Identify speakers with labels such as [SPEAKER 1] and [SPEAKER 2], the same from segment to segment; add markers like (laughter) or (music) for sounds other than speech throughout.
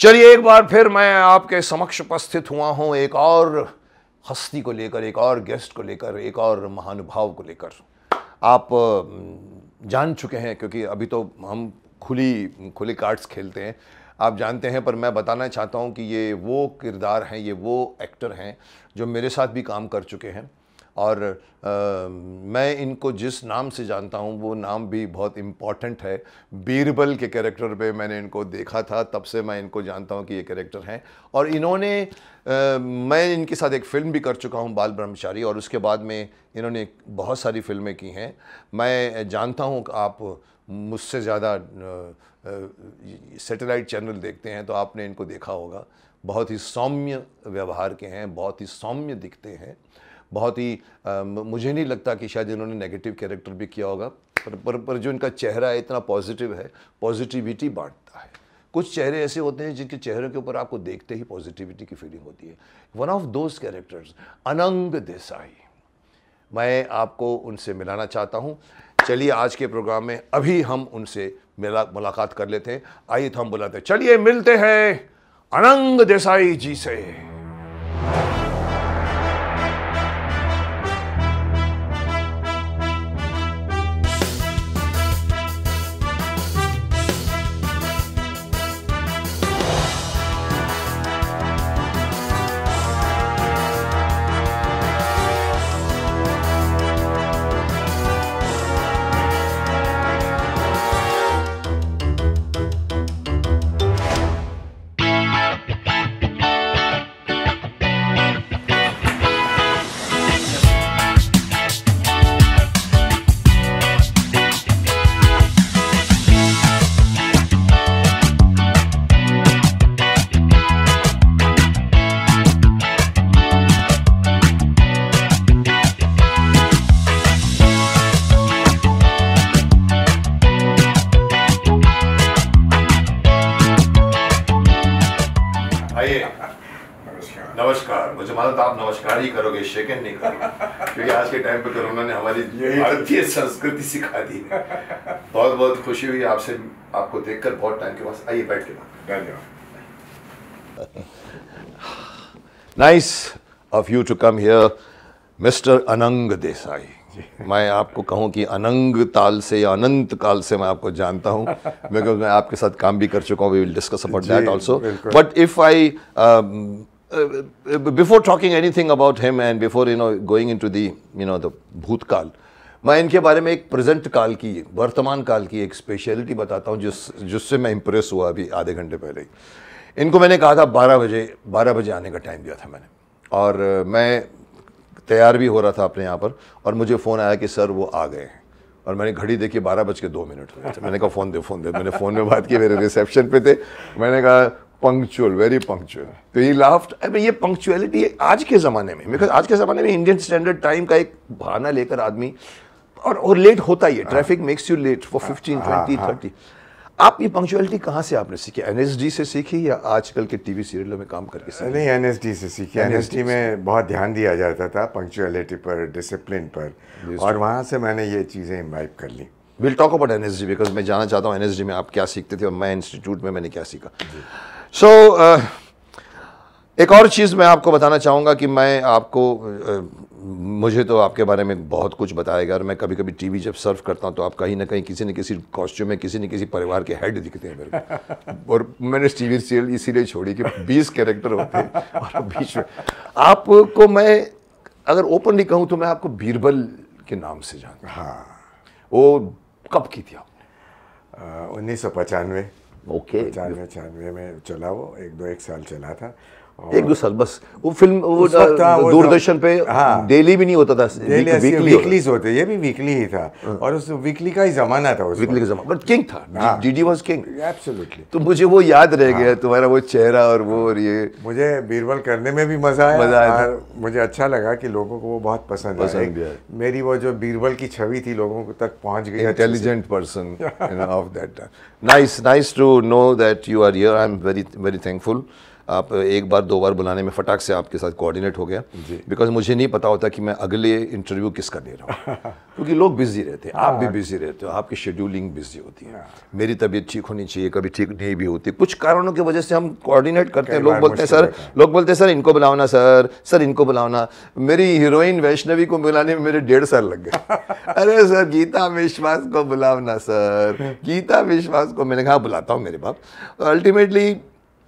[SPEAKER 1] चलिए एक बार फिर मैं आपके समक्ष उपस्थित हुआ हूं एक और हस्ती को लेकर एक और गेस्ट को लेकर एक और महानुभाव को लेकर आप जान चुके हैं क्योंकि अभी तो हम खुली खुले कार्ड्स खेलते हैं आप जानते हैं पर मैं बताना चाहता हूं कि ये वो किरदार हैं ये वो एक्टर हैं जो मेरे साथ भी काम कर चुके हैं और आ, मैं इनको जिस नाम से जानता हूँ वो नाम भी बहुत इम्पॉर्टेंट है बीरबल के कैरेक्टर पे मैंने इनको देखा था तब से मैं इनको जानता हूँ कि ये कैरेक्टर हैं और इन्होंने आ, मैं इनके साथ एक फ़िल्म भी कर चुका हूँ बाल ब्रह्मचारी और उसके बाद में इन्होंने बहुत सारी फिल्में की हैं मैं जानता हूँ आप मुझसे ज़्यादा सैटेलाइट चैनल देखते हैं तो आपने इनको देखा होगा बहुत ही सौम्य व्यवहार के हैं बहुत ही सौम्य दिखते हैं बहुत ही आ, मुझे नहीं लगता कि शायद इन्होंने नेगेटिव कैरेक्टर भी किया होगा पर पर, पर जो इनका चेहरा है इतना पॉजिटिव है पॉजिटिविटी बांटता है कुछ चेहरे ऐसे होते हैं जिनके चेहरे के ऊपर आपको देखते ही पॉजिटिविटी की फीलिंग होती है वन ऑफ दोज कैरेक्टर्स अनंग देसाई मैं आपको उनसे मिलाना चाहता हूँ चलिए आज के प्रोग्राम में अभी हम उनसे मिला मुलाकात कर लेते हैं आइए तो हम बुलाते चलिए मिलते हैं अनंग देसाई जी से संस्कृति सिखा दी बहुत बहुत खुशी हुई आपसे आपको देखकर बहुत टाइम के पास आइए बैठ के बात nice of you to come here mister Anang Desai मैं आपको कहूं कि अनंग ताल से या अनंत काल से मैं आपको जानता हूं बिकॉज मैं आपके साथ काम भी कर चुका हूं we will discuss about that also but if I before talking anything about him and before you know going into the you know the भूतकाल मैं इनके बारे में एक प्रेजेंट काल की वर्तमान काल की एक स्पेशलिटी बताता हूँ जिस जिससे मैं इम्प्रेस हुआ अभी आधे घंटे पहले ही इनको मैंने कहा था बारह बजे बारह बजे आने का टाइम दिया था मैंने और मैं तैयार भी हो रहा था अपने यहाँ पर और मुझे फ़ोन आया कि सर वो आ गए हैं और मैंने घड़ी देखी बारह बज के दो मिनट हो गए थे मैंने कहा फ़ोन दे फ़ोन दे मैंने फ़ोन में बात की मेरे रिसेप्शन पे थे मैंने कहा पंक्चुअल वेरी पंक्चुअल तो ये लाफ्ट अरे ये पंक्चुअलिटी आज के ज़माने में बिकॉज आज के ज़माने में इंडियन स्टैंडर्ड टाइम का एक बहाना लेकर आदमी और और लेट होता ही है traffic makes you late for fifteen twenty thirty आप ये पंक्चुअलिटी कहाँ से आपने सीखी एनएसडी से सीखी या आजकल के टीवी सीरियलों में काम करके सीखी नहीं एनएसडी से सीखी एनएसडी में बहुत ध्यान
[SPEAKER 2] दिया जाता था पंक्चुअलिटी पर डिसिप्लिन पर और वहाँ से मैंने ये चीज़ें इम्बाइब
[SPEAKER 1] कर ली will talk about N S because मैं जाना चाहता हूँ एन में आप क्या सीखते थे और मैं इंस्टीट्यूट में मैंने क्या सीखा सो uh, एक और चीज़ मैं आपको बताना चाहूँगा कि मैं आपको uh, मुझे तो आपके बारे में बहुत कुछ बताएगा और मैं कभी कभी टीवी जब सर्व करता हूँ तो आप कहीं ना कहीं किसी न किसी कॉस्ट्यूम में किसी न किसी परिवार के हेड दिखते हैं मेरे को और मैंने टीवी सीरियल इसीलिए छोड़ी कि 20 कैरेक्टर होते हैं और बीच में आपको मैं अगर ओपनली कहूँ तो मैं आपको बीरबल के नाम से जानता हाँ वो कब की थी आपने उन्नीस सौ पचानवे ओके पचानवे
[SPEAKER 2] छियानवे में चला वो एक दो एक साल चला था एक दो साल बस वो फिल्म वो, दूरदर्शन
[SPEAKER 1] पे हाँ डेली
[SPEAKER 2] भी नहीं होता था डेली वीक, वीकली वीकलीज होते ये भी वीकली ही था हाँ। और उस वीकली का ही जमाना था वीकली का जमाना बट किंग था D D was king absolutely तो मुझे वो याद रह गया हाँ।
[SPEAKER 1] तुम्हारा वो चेहरा और वो और ये
[SPEAKER 2] मुझे बीरबल करने में भी मजा आया मजा आया मुझे अच्छा लगा कि लोगों को वो बहुत पसंद आया मेरी वो जो बीरबल की छवि थी लोगों को तक पहुंच गई intelligent person of
[SPEAKER 1] that nice nice to know that you are here I am very very thankful आप एक बार दो बार बुलाने में फटाक से आपके साथ कोऑर्डिनेट हो गया बिकॉज मुझे नहीं पता होता कि मैं अगले इंटरव्यू किसका दे रहा हूँ हाँ। क्योंकि लोग बिजी रहते हैं आप भी बिजी हाँ। रहते हो आपकी शेड्यूलिंग बिजी होती है हाँ। मेरी तबीयत ठीक होनी चाहिए कभी ठीक नहीं भी होती कुछ कारणों की वजह से हम कोऑर्डिनेट करते हैं लोग बोलते हैं सर लोग बोलते हैं सर इनको बुलाना सर सर इनको बुलाना मेरी हीरोइन वैष्णवी को बुलाने में मेरे डेढ़ साल लग गए (laughs) अरे सर गीता विश्वास को बुलाना सर गीता विश्वास को मैंने कहा बुलाता हूँ मेरे बाप ultimately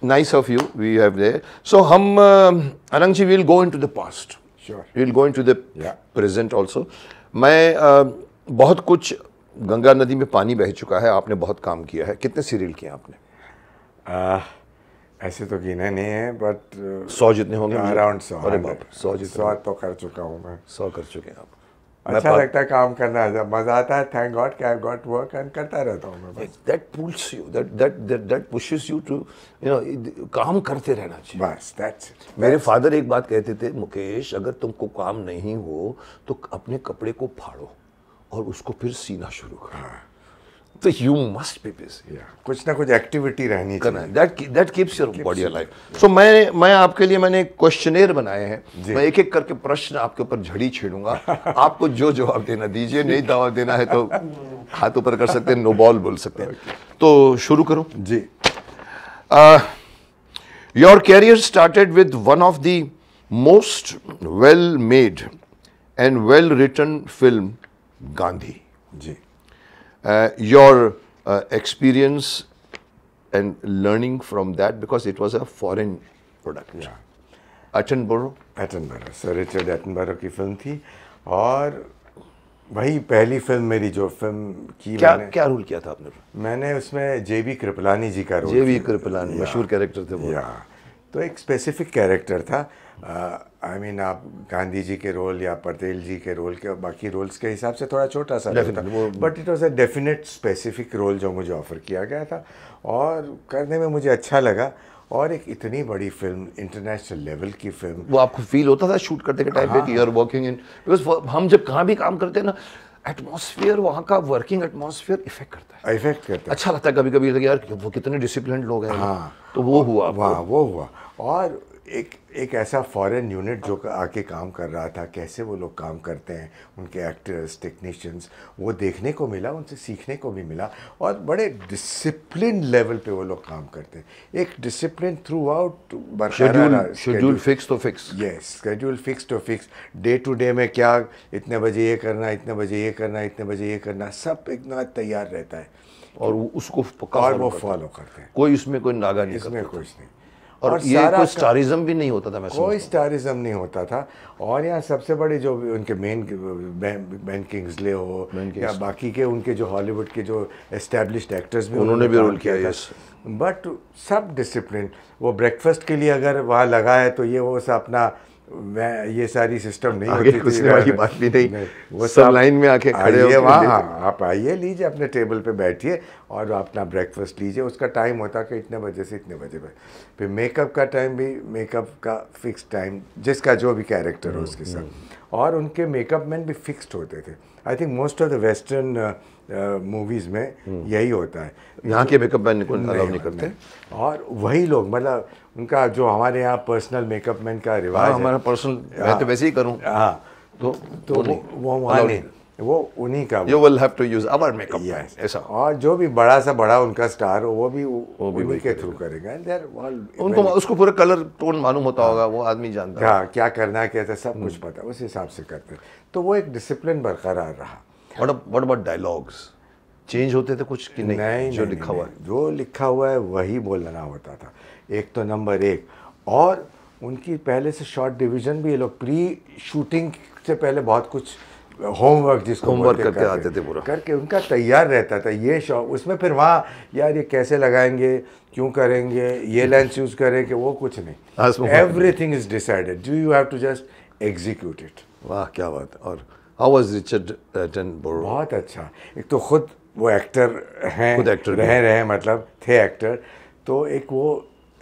[SPEAKER 1] nice of you. We have there. So, hum, um, Anangji, we will go into the past. Sure. We will go into the yeah. present also. मैं uh, बहुत कुछ गंगा नदी में पानी बह चुका है आपने बहुत काम किया है कितने सीरियल किए आपने uh, ऐसे तो गिने नहीं है बट uh, सौ जितने होंगे अराउंड सौ अरे बाप सौ जितने सौ
[SPEAKER 2] तो कर चुका हूँ मैं सौ कर चुके हैं आप अच्छा लगता है काम करना मज़ा आता है
[SPEAKER 1] थैंक गॉड कि आई गॉट वर्क एंड करता रहता हूँ that pulls you that that that that pushes you to you know काम करते रहना चाहिए बस दैट्स मेरे फादर एक बात कहते थे मुकेश अगर तुमको काम नहीं हो तो अपने कपड़े को फाड़ो और उसको फिर सीना शुरू करो हाँ. तो यू मस्ट बी बिजी कुछ ना कुछ एक्टिविटी रहनी that keeps your body life so मैं मैं आपके लिए मैंने क्वेश्चनेर बनाए हैं मैं एक एक करके प्रश्न आपके ऊपर झड़ी छेड़ूंगा (laughs) आपको जो जवाब देना दीजिए नहीं दवा देना है तो हाथ ऊपर कर सकते हैं नोबॉल बोल सकते हैं तो शुरू करो जी your career started with one of the most well made and well return film Gandhi ji Uh, your uh, experience and learning from that because it was a foreign product. Yeah. Attenborough Attenborough
[SPEAKER 2] sir Richard Attenborough की film थी और वही पहली film मेरी जो film की क्या मैंने, क्या रोल किया था आपने मैंने उसमें जे बी कृपलानी जी का रोल जे बी कृपलानी मशहूर कैरेक्टर थे वो या तो एक स्पेसिफिक कैरेक्टर था uh, I I mean mean, आप गांधी जी के रोल या पटेल जी के रोल के बाकी रोल्स के हिसाब से थोड़ा छोटा सा but it was a definite specific role जो मुझे ऑफ़र किया गया था और करने में मुझे अच्छा लगा और एक इतनी बड़ी फिल्म इंटरनेशनल लेवल की फिल्म
[SPEAKER 1] वो आपको फील होता था शूट करते के टाइम पे कि you are working in because हम जब कहाँ भी काम करते हैं ना एटमॉस्फेयर वहाँ का वर्किंग एटमॉस्फेयर इफेक्ट करता है इफेक्ट करता है अच्छा लगता है कभी तो कभी यार वो कितने डिसिप्लिन लोग हैं हाँ
[SPEAKER 2] तो वो हुआ वहाँ वो हुआ और एक एक ऐसा फॉरेन यूनिट जो आके काम कर रहा था कैसे वो लोग काम करते हैं उनके एक्टर्स टेक्नीशियंस वो देखने को मिला उनसे सीखने को भी मिला और बड़े डिसिप्लिन लेवल पे वो लोग काम करते हैं एक discipline throughout schedule fix तो फिक्स यस शेड्यूल फिक्स तो फिक्स डे टू डे में क्या इतने बजे ये करना इतने बजे ये करना इतने बजे ये करना सब इतना तैयार रहता है
[SPEAKER 1] और उसको और वो फॉलो करते हैं कोई उसमें कोई नागा नहीं इसमें कुछ नहीं
[SPEAKER 2] और, और ये कोई स्टारिज्म
[SPEAKER 1] भी नहीं होता था मैं कोई स्टारिज्म नहीं होता था
[SPEAKER 2] और यहाँ सबसे बड़े जो उनके मेन बैन किंग्सले हो या बाकी के उनके जो हॉलीवुड के जो एस्टेब्लिश एक्टर्स भी उन्होंने भी रोल किया यस बट सब डिसिप्लिन वो ब्रेकफास्ट के लिए अगर वहाँ लगा है तो ये वो अपना मैं ये सारी सिस्टम नहीं होती थी वाली बात भी नहीं, नहीं। वो सब लाइन में आके खड़े हो वहाँ हाँ, आप आइए लीजिए अपने टेबल पे बैठिए और अपना ब्रेकफास्ट लीजिए उसका टाइम होता कि इतने बजे से इतने बजे पर फिर मेकअप का टाइम भी मेकअप का फिक्स टाइम जिसका जो भी कैरेक्टर हो हम्म, उसके साथ हम्म। और उनके मेकअप मैन भी फिक्स्ड होते थे I think most of the western movies में हम्म। यही होता है यहाँ के मेकअप मैन को नहीं करते और वही लोग मतलब उनका जो हमारे यहाँ पर्सनल मेकअप मैन का हाँ, रिवाज हाँ, हमारा पर्सनल मैं तो वैसे ही करूँ हाँ तो तो वो वो वहाँ नहीं वो
[SPEAKER 1] उन्हीं का you will have to use our makeup
[SPEAKER 2] ऐसा और जो भी बड़ा सा बड़ा उनका स्टार हो वो भी वो भी उन्हीं के थ्रू करेगा एंड
[SPEAKER 1] देयर ऑल उनको उसको
[SPEAKER 2] पूरा कलर टोन
[SPEAKER 1] मालूम होता हाँ। होगा वो आदमी
[SPEAKER 2] जानता है हाँ क्या करना है कैसे सब कुछ हम्म। पता उस हिसाब से करते तो वो एक डिसिप्लिन बरकरार रहा व्हाट अबाउट डायलॉग्स चेंज होते थे कुछ कि नहीं, नहीं जो नहीं, लिखा नहीं, हुआ है जो लिखा हुआ है वही बोलना होता था एक तो नंबर एक और उनकी पहले से शॉर्ट डिवीजन भी ये लोग प्री शूटिंग से पहले बहुत कुछ होमवर्क जिसको होमवर्क करके, करके आते थे पूरा करके उनका तैयार रहता था ये शौक उसमें फिर वहाँ यार ये कैसे लगाएंगे क्यों करेंगे ये लेंस यूज़ करें कि वो कुछ नहीं everything is decided do you have to just execute it वाह क्या बात और हाउ वाज रिचर्ड बहुत अच्छा एक तो खुद वो एक्टर हैं खुद एक्टर रहे रहे मतलब थे एक्टर तो एक वो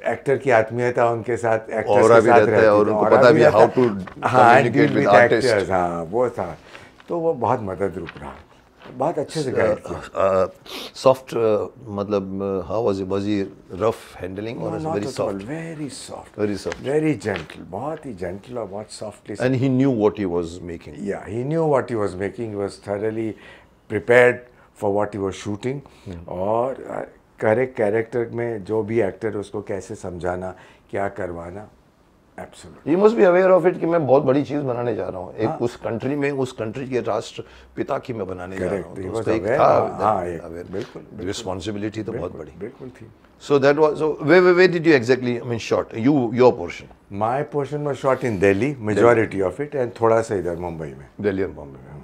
[SPEAKER 2] एक्टर की आत्मीयता उनके साथ एक्टर के साथ रहती है और उनको पता भी how to communicate with artist
[SPEAKER 1] हाँ वो था तो वो बहुत मदद रूप रहा
[SPEAKER 2] बहुत अच्छे से guide
[SPEAKER 1] soft uh, uh, uh, मतलब how was was he rough handling और very soft very soft very soft very gentle बहुत ही जेंटल और बहुत softly and he
[SPEAKER 2] knew what he was making या he knew what he was making was thoroughly prepared for what he was shooting और correct character में जो भी actor
[SPEAKER 1] उसको कैसे समझाना क्या करवाना you must be aware of it कि मैं बहुत बड़ी चीज बनाने जा रहा हूँ एक हाँ? उस कंट्री में उस कंट्री के राष्ट्रपिता की मैं बनाने Correct. जा रहा हूँ तो उसका एक हाँ, हाँ, बिल्कुल रिस्पॉन्सिबिलिटी तो बहुत बड़ी बिल्कुल थी so that was so way way way did you exactly I mean shot you your portion my portion was shot in Delhi majority
[SPEAKER 2] of it and थोड़ा सा इधर मुंबई में दिल्ली और बॉम्बे में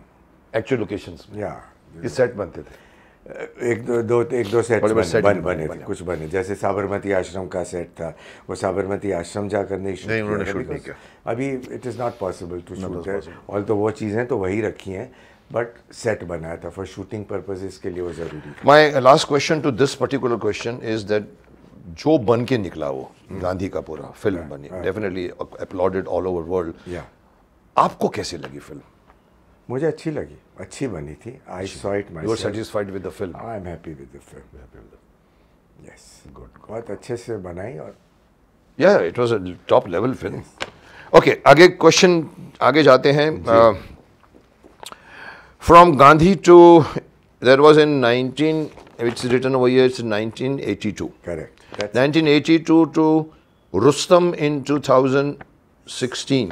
[SPEAKER 2] एक्चुअल लोकेशंस या ये सेट बनते थे एक दो दो एक दो सेट बने, सेट बन, बने, बने थे कुछ बने जैसे साबरमती आश्रम का सेट था वो साबरमती आश्रम जाकर नहीं शूट नहीं, शूट नहीं किया अभी it is not possible to shoot all तो वो चीज़ें तो वही रखी हैं बट सेट बनाया था फॉर शूटिंग पर्पजेज के लिए वो ज़रूरी
[SPEAKER 1] my last question to this particular question is that जो बन के निकला वो hmm. गांधी का पूरा फिल्म बनी definitely applauded all over world आपको कैसे लगी फिल्म
[SPEAKER 2] मुझे अच्छी लगी अच्छी बनी थी I saw it my you satisfied with the film I am happy with the film yes good बहुत अच्छे से
[SPEAKER 1] बनाई और या it was a top level film okay आगे क्वेश्चन आगे जाते हैं from Gandhi to there was in nineteen it's return over it's 1982 correct 1982 to Rustam in 2016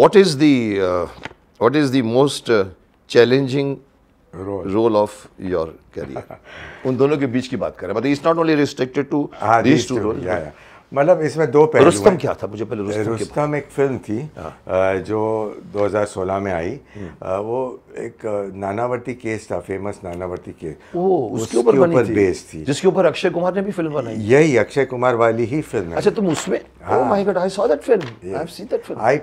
[SPEAKER 1] what is the uh, What is the most uh, challenging role. role of your career? उन दोनों के बीच की बात कर रहे हैं। But it's not only restricted to these two roles. Yeah, yeah.
[SPEAKER 2] मतलब इसमें दो पहलू रुस्तम क्या था मुझे पहले रुस्तम, रुस्तम एक फिल्म थी हाँ। जो 2016 में आई हम्म। वो एक नानावर्ती केस था फेमस नानावर्ती केस वो उसके ऊपर बनी थी बेस्ड थी
[SPEAKER 1] जिसके ऊपर अक्षय कुमार ने भी फिल्म बनाई
[SPEAKER 2] यही अक्षय कुमार वाली ही फिल्म है अच्छा
[SPEAKER 1] तुम उसमें ओह I saw that film I have seen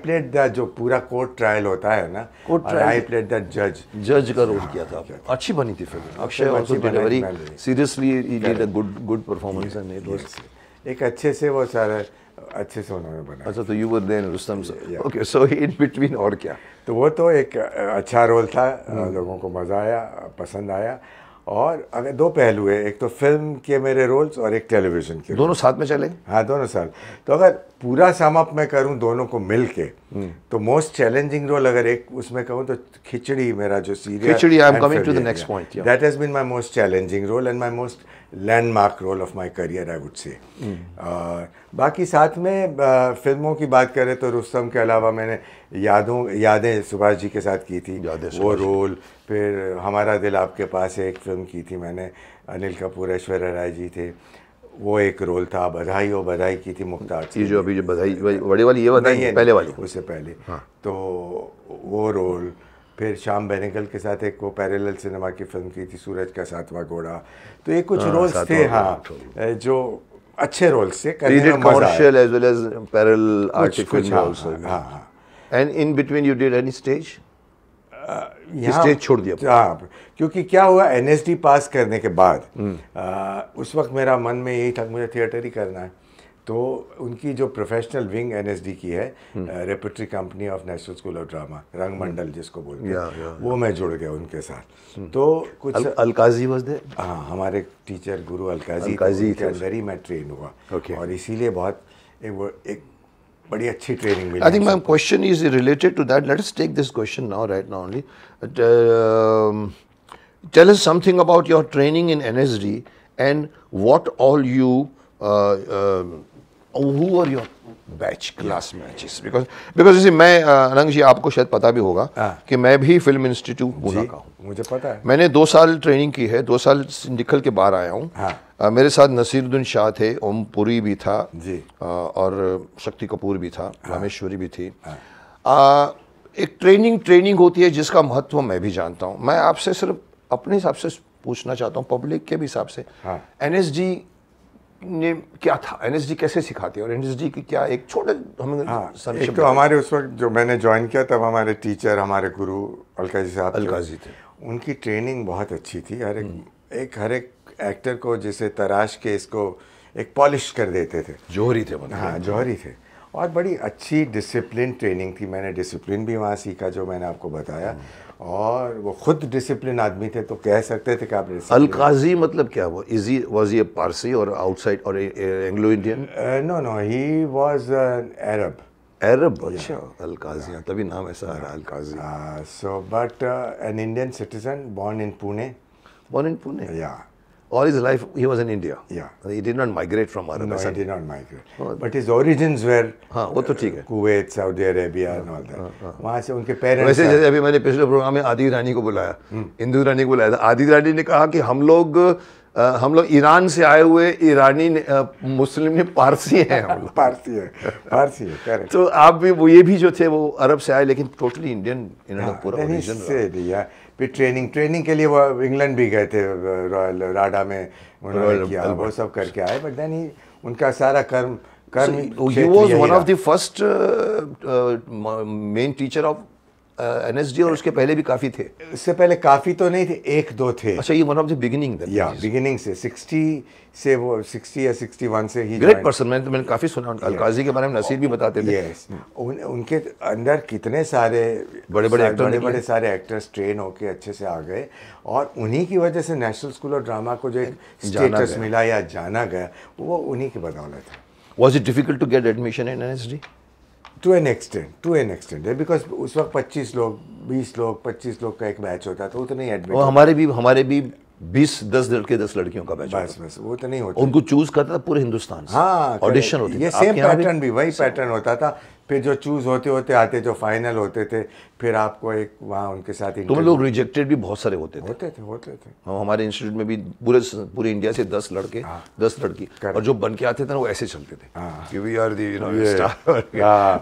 [SPEAKER 2] played the जो पूरा कोर्ट ट्रायल होता है ना court trial I played that जज जज का रोल हाँ, किया था
[SPEAKER 1] अच्छी बनी थी film Akshay seriously good good performance and it
[SPEAKER 2] was एक अच्छे से वो सारे अच्छे से उन्होंने बनाया अच्छा तो you were then Rustam sir okay so in between और क्या तो वो तो एक अच्छा रोल था hmm. लोगों को मज़ा आया पसंद आया और अगर दो पहलू है एक तो फिल्म के मेरे रोल्स और एक टेलीविज़न के दोनों साथ में चले हाँ दोनों साथ तो अगर पूरा सम अप मैं करूं दोनों को मिल के तो मोस्ट चैलेंजिंग रोल अगर एक उसमें कहूं तो खिचड़ी मेरा जो serial Khichdi I am coming to the next point that has been my most challenging role and my most landmark role of my career I would say बाकी साथ में uh, फिल्मों की बात करें तो रुस्तम के अलावा मैंने यादों यादें सुभाष जी के साथ की थी वो रोल फिर हमारा दिल आपके पास एक फिल्म की थी मैंने अनिल कपूर ऐश्वर्या राय जी थे वो एक रोल था बधाई और बधाई की थी मुख्तार ये जो अभी जो बधाई बड़ी वाली ये बधाई है पहले वाली उससे पहले हाँ। तो वो रोल फिर शाम बैनिकल के साथ एक वो पैरेलल सिनेमा की फिल्म की थी सूरज का सातवां घोड़ा तो ये कुछ हाँ, रोल्स थे हाँ तो। जो
[SPEAKER 1] अच्छे रोल्स थे commercial as well as parallel artist and in between you did any stage stage छोड़ दिया हाँ
[SPEAKER 2] क्योंकि क्या हुआ एन पास करने के बाद हम्म। आ, उस वक्त मेरा मन में यही था मुझे थिएटर ही करना है तो उनकी जो प्रोफेशनल विंग एनएसडी की है repertory company of National School of Drama Rangmandal जिसको बोलते हैं वो मैं जुड़ गया उनके साथ हम्म। तो कुछ अल, अलकाजी वज दे हाँ हमारे टीचर गुरु अलकाजी अलकाजी के अंदर ही मैं ट्रेन हुआ और इसीलिए बहुत एक एक बड़ी अच्छी ट्रेनिंग मिली I think ma'am question is
[SPEAKER 1] related to that let us take this question now right now only tell us something about your training in NSD and what all you who are your batch class matches because because इसी मैं अनंग uh, जी आपको शायद पता भी होगा हाँ। कि मैं भी फिल्म इंस्टीट्यूट का हूँ मुझे पता है मैंने दो साल ट्रेनिंग की है दो साल निकल के बाहर आया हूँ हाँ। uh, मेरे साथ नसीरुद्दीन शाह थे ओम पुरी भी था जी आ, uh, और शक्ति कपूर भी था हाँ। रामेश्वरी भी थी आ, एक ट्रेनिंग ट्रेनिंग होती है जिसका महत्व मैं भी जानता हूँ मैं आपसे सिर्फ अपने हिसाब से पूछना चाहता हूँ पब्लिक के भी हिसाब से एन हाँ। ने क्या था एनएसडी कैसे सिखाती है और एनएसडी की क्या एक छोटे हमें हाँ, एक तो हमारे उस वक्त
[SPEAKER 2] जो मैंने ज्वाइन किया तब हमारे टीचर हमारे गुरु अलकाजी साहब जी थे उनकी ट्रेनिंग बहुत अच्छी थी हर एक हम्म। एक हर एक एक्टर को जैसे तराश के इसको एक पॉलिश कर देते थे जौहरी थे मतलब। हाँ जौहरी थे और बड़ी अच्छी डिसिप्लिन ट्रेनिंग थी मैंने डिसिप्लिन भी वहाँ सीखा जो मैंने आपको बताया और वो खुद डिसिप्लिन आदमी थे तो कह सकते थे कि आप अलकाजी
[SPEAKER 1] मतलब क्या वो इजी वाज ये पारसी और आउटसाइड और Anglo Indian
[SPEAKER 2] no no he was Arab Arab अच्छा
[SPEAKER 1] अलकाजी तभी नाम ऐसा है Alkazi so but an Indian citizen born in Pune born in Pune या all his life he was in India. Yeah. He did not migrate from Arabia. No, he did not migrate. Oh, but his origins were हाँ तो ठीक Kuwait, Saudi Arabia
[SPEAKER 2] Arabia and all that. हाँ, हाँ, हाँ। वहाँ से उनके
[SPEAKER 1] parents वैसे जैसे अभी मैंने पिछले प्रोग्राम में आदि रानी को बुलाया हम्म। इंदु रानी को बुलाया था आदि रानी ने कहा कि हम लोग हम लोग ईरान से आए हुए ईरानी मुस्लिम ने पारसी हैं हम लोग (laughs) पारसी है पारसी है करेक्ट तो आप भी वो ये भी जो थे वो अरब से आए लेकिन टोटली इंडियन इन्होंने पूरा ओरिजिन से दिया फिर ट्रेनिंग ट्रेनिंग के लिए
[SPEAKER 2] वो इंग्लैंड भी गए थे रॉयल राडा में उन्होंने किया वो सब करके आए बट देन ही
[SPEAKER 1] उनका सारा कर्म कर्म he was one of the first main teacher of N S D और उसके पहले भी काफ़ी थे इससे पहले काफ़ी तो नहीं थे
[SPEAKER 2] एक दो थे अच्छा ये वन ऑफ द बिगिनिंग या बिगिनिंग से 60 से वो 60 या 61 से ही ग्रेट पर्सन मैंने तो मैंने काफ़ी सुना उनका अलकाजी के बारे में नसीर भी बताते थे yes. उन, उनके अंदर कितने सारे बड़े बड़े एक्टर बड़े बड़े सारे एक्टर्स ट्रेन होके अच्छे से आ गए और उन्हीं की वजह से नेशनल स्कूल ऑफ ड्रामा को जो एक स्टेटस मिला या जाना गया वो उन्हीं की बदौलत है was it difficult to get admission in N S D to an extent to an extent है बिकॉज उस वक्त पच्चीस लोग बीस लोग पच्चीस लोग का एक बैच होता था वो तो नहीं एडमिट हमारे
[SPEAKER 1] भी हमारे भी बीस दस लड़के दस
[SPEAKER 2] लड़कियों का बैच बस बस वो तो नहीं होता उनको
[SPEAKER 1] चूज करता था पूरे हिंदुस्तान से हाँ ऑडिशन होती ये सेम पैटर्न
[SPEAKER 2] भी वही पैटर्न होता था फिर जो चूज़ होते होते आते जो फाइनल होते थे फिर आपको एक वहाँ उनके साथ तुम तो मतलब लोग रिजेक्टेड भी बहुत सारे होते थे होते थे होते थे
[SPEAKER 1] हम हाँ, हमारे इंस्टीट्यूट में भी पूरे पूरे इंडिया से दस लड़के हाँ। दस लड़की और जो बन के आते थे ना वो ऐसे चलते थे आपके एन एस आर दी भी नो एस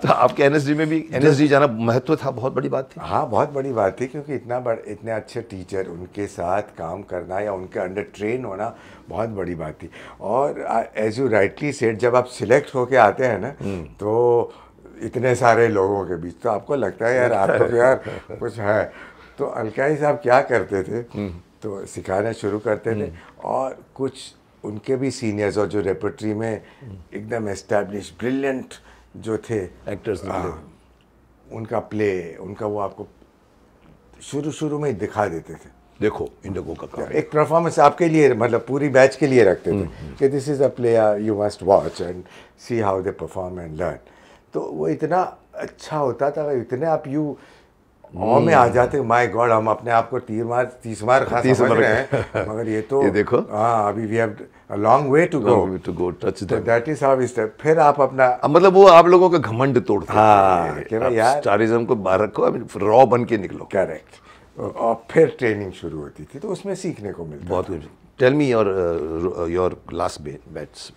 [SPEAKER 1] तो आपके में भी जाना महत्व था बहुत बड़ी बात
[SPEAKER 2] थी हाँ बहुत बड़ी बात थी क्योंकि इतना बड़ इतने अच्छे टीचर उनके साथ काम करना या उनके अंडर ट्रेन होना बहुत बड़ी बात थी और एज यू राइटली सेट जब आप सिलेक्ट होके आते हैं ना हम्म। तो इतने सारे लोगों के बीच तो आपको लगता है यार आप तो यार (laughs) कुछ है तो अलकाई साहब क्या करते थे हम्म। तो सिखाना शुरू करते थे हम्म। और कुछ उनके भी सीनियर्स और जो रेपट्री में हम्म। एकदम एस्टैब्लिश ब्रिलियंट जो थे एक्टर्स उनका प्ले उनका वो आपको शुरू शुरू में ही दिखा देते थे देखो इन लोगों का काम एक परफॉर्मेंस आपके लिए मतलब पूरी बैच के लिए रखते थे कि this is a play you must watch and see how they perform and learn तो वो इतना अच्छा होता था इतने आप यू हम्म। और में आ जाते माय गॉड हम अपने आप को तीर मार तीस मार खा तीस मार रहे हैं (laughs) मगर ये तो ये देखो हाँ अभी we have long way to go to go touch that is how step फिर आप अपना
[SPEAKER 1] आ, मतलब वो आप लोगों का घमंड तोड़ते हाँ यार स्टारिज्म को बाहर रखो रॉ बन के निकलो करेक्ट और फिर ट्रेनिंग शुरू होती थी तो
[SPEAKER 2] उसमें सीखने को मिलता
[SPEAKER 1] बहुत कुछ tell me your your last bats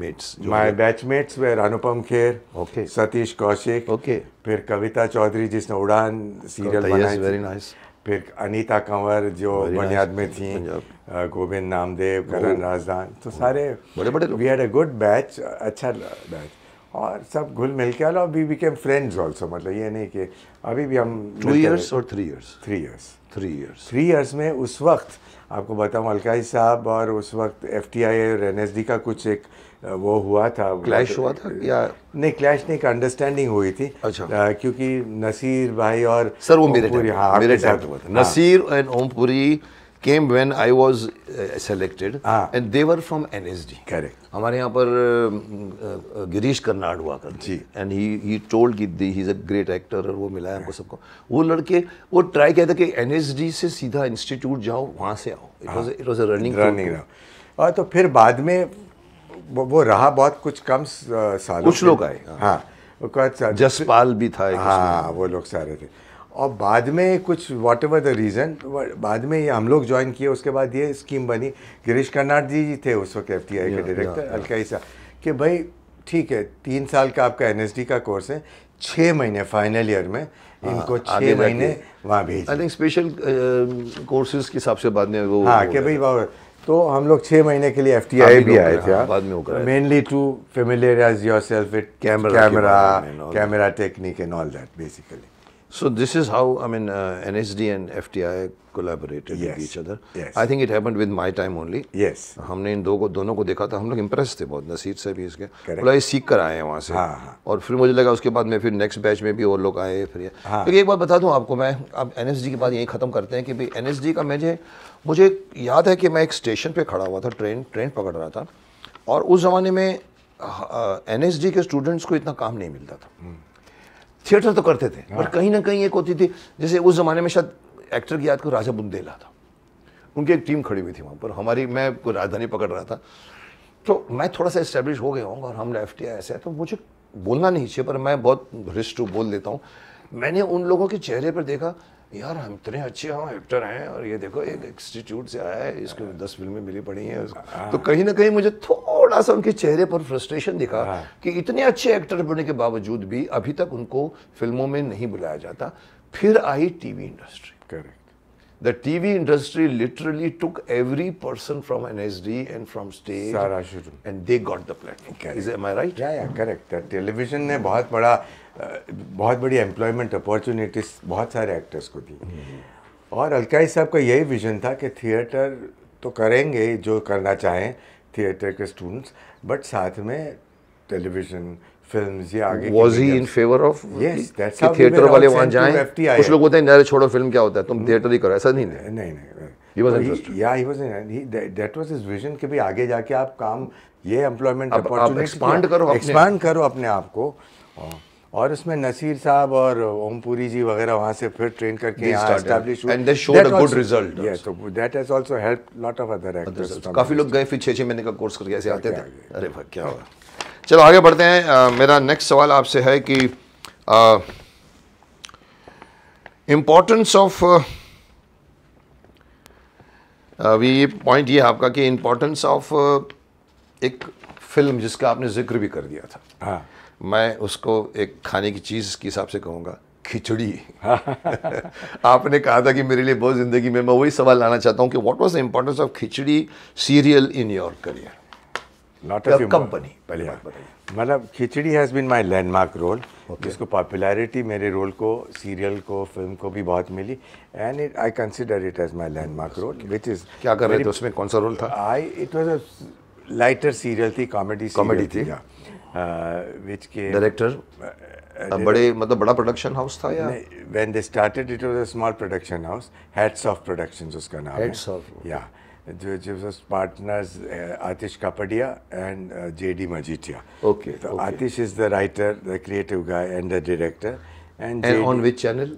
[SPEAKER 2] batchmates my batchmates were Anupam Kher okay Satish Kaushik okay फिर कविता चौधरी जिसने उड़ान सीरियल बनाया वेरी नाइस फिर अनीता कंवर जो बुनियाद में थी गोविंद नामदेव oh. करण राजदान तो सारे बड़े बड़े we had a good batch अच्छा बैच और सब घुल मिल के आलो वी बिकेम फ्रेंड्स आल्सो मतलब ये नहीं कि अभी भी हम टू इयर्स
[SPEAKER 1] और three years three years three years
[SPEAKER 2] three years में उस वक्त आपको बताऊं अलकाई साहब और उस वक्त एफ टी आई और एन एस डी का कुछ एक वो हुआ था क्लैश तो- हुआ था या नहीं क्लैश नहीं का अंडरस्टैंडिंग हुई थी अच्छा
[SPEAKER 1] क्योंकि नसीर भाई और सर वो मेरे टाइम हाँ, मेरे टाइम हुआ था Naseer and Om Puri came when I was selected and they were from NSD correct हमारे यहाँ पर गिरीश कर्नाड हुआ कर जी एंड ही ही टोल्ड कि the he is a great actor और वो मिला है हमको सबको वो लड़के वो ट्राई किया था कि एनएसडी से सीधा इंस्टीट्यूट जाओ वहाँ से आओ it was it was a running running और तो फिर बाद में वो,
[SPEAKER 2] वो रहा बहुत कुछ कम साल कुछ लोग आए हाँ, हाँ वो जसपाल भी था हाँ वो लोग सारे थे और बाद में कुछ वॉट एवर द रीज़न बाद में हम लोग ज्वाइन किए उसके बाद ये स्कीम बनी गिरीश कर्नाड जी जी थे उस वक्त एफ टी आई के डायरेक्टर ईसा कि भाई ठीक है तीन साल का आपका एन एस डी का कोर्स है छः महीने
[SPEAKER 1] फाइनल ईयर में हाँ, इनको छः महीने वहाँ भेज आई थिंक स्पेशल कोर्सेज के हिसाब से बाद में वो हाँ कि भाई
[SPEAKER 2] तो हम लोग छः महीने के लिए एफ टी आई भी आए थे mainly to familiarise yourself with camera camera camera technique and all that basically
[SPEAKER 1] so this is how I mean N S D and F T I collaborated I think it think with my time only time हमने इन दो को दोनों को देखा था हम लोग impress थे बहुत नसीर से भी इसके बोला ये सीख कर आए हैं वहाँ से हाँ, हाँ. और फिर मुझे लगा उसके बाद में फिर नेक्स्ट बैच में भी और लोग आए फिर हाँ. तो एक बार बता दूँ आपको मैं अब एन एस डी के बाद यही ख़त्म करते हैं कि भाई एन एस डी का मुझे मुझे याद है कि मैं एक स्टेशन पे खड़ा हुआ था ट्रेन ट्रेन पकड़ रहा था और उस ज़माने में एन के स्टूडेंट्स को इतना काम नहीं मिलता था हम्म। थिएटर तो करते थे पर हाँ। कहीं ना कहीं एक होती थी जैसे उस ज़माने में शायद एक्टर की याद को राजा बुंदेला था उनकी एक टीम खड़ी हुई थी वहाँ पर हमारी मैं राजधानी पकड़ रहा था तो मैं थोड़ा सा इस्टेब्लिश हो गया हूँ और हम टी आई ऐसे है तो मुझे बोलना नहीं चाहिए पर मैं बहुत रिस्ट बोल देता हूँ मैंने उन लोगों के चेहरे पर देखा यार हम इतने अच्छे हम एक्टर हैं और ये देखो एक इंस्टीट्यूट से आया है इसको दस फिल्में मिली पड़ी हैं हाँ। तो कहीं ना कहीं मुझे थोड़ा सा उनके चेहरे पर फ्रस्ट्रेशन दिखा हाँ। कि इतने अच्छे एक्टर बनने के बावजूद भी अभी तक उनको फिल्मों में नहीं बुलाया जाता फिर I TV industry the the TV industry literally took every person from NSD and from stage and they got
[SPEAKER 2] the platform. Correct. Is correct television ने बहुत बड़ा बहुत बड़ी एम्प्लॉयमेंट अपॉर्चुनिटीज़ बहुत सारे एक्टर्स को दी हम्म। और अलकाई साहब का यही विजन था कि थिएटर तो करेंगे जो करना चाहें थिएटर के स्टूडेंट्स बट साथ में टेलीविज़न फिल्म आगे ही इन फेवर ऑफ थिएटर वाले जाएं कुछ लोग
[SPEAKER 1] होते हैं नरे छोड़ो फिल्म क्या होता है तुम थिएटर ही करो ऐसा नहीं नहीं नहीं नहीं
[SPEAKER 2] या he was that was his vision कि भी आगे जाके आप काम
[SPEAKER 1] ये एम्प्लॉयमेंट अपॉर्चुनिटी एक्सपांड करो एक्सपांड करो
[SPEAKER 2] अपने आप को और उसमें नसीर साहब और ओमपुरी जी वगैरह वहाँ से फिर ट्रेन करके establish and they showed a good result yes तो
[SPEAKER 1] that has also help lot of other actors काफी लोग गए फिर छः छः महीने का कोर्स करके ऐसे आते थे अरे भाई क्या हुआ चलो आगे बढ़ते हैं आ, मेरा नेक्स्ट सवाल आपसे है कि इम्पोर्टेंस ऑफ अभी ये पॉइंट ये है आपका कि इम्पोर्टेंस ऑफ एक फिल्म जिसका आपने जिक्र भी कर दिया था हाँ मैं उसको एक खाने की चीज़ के हिसाब से कहूँगा खिचड़ी (laughs) (laughs) आपने कहा था कि मेरे लिए बहुत ज़िंदगी में मैं वही सवाल लाना चाहता हूँ कि what was the importance of Khichdi serial in your career not company
[SPEAKER 2] पहले बात बताइए मतलब Khichdi has been my landmark role जिसको पॉपुलैरिटी मेरे रोल को सीरियल को फिल्म को भी बहुत मिली and it I consider it as my landmark role
[SPEAKER 1] which is क्या कर रहे थे उसमें कौन सा रोल था
[SPEAKER 2] I it was a lighter serial थी कॉमेडी कॉमेडी थी, थी हाँ। डायरेक्टर बड़े
[SPEAKER 1] मतलब बड़ा प्रोडक्शन
[SPEAKER 2] हाउस था या when they started it was a small production house heads of productions उसका नाम हेड्स ऑफ या जो जो partners Atish Kapadia and J D Majithia okay तो Atish is the writer the creative guy and the director and and on which channel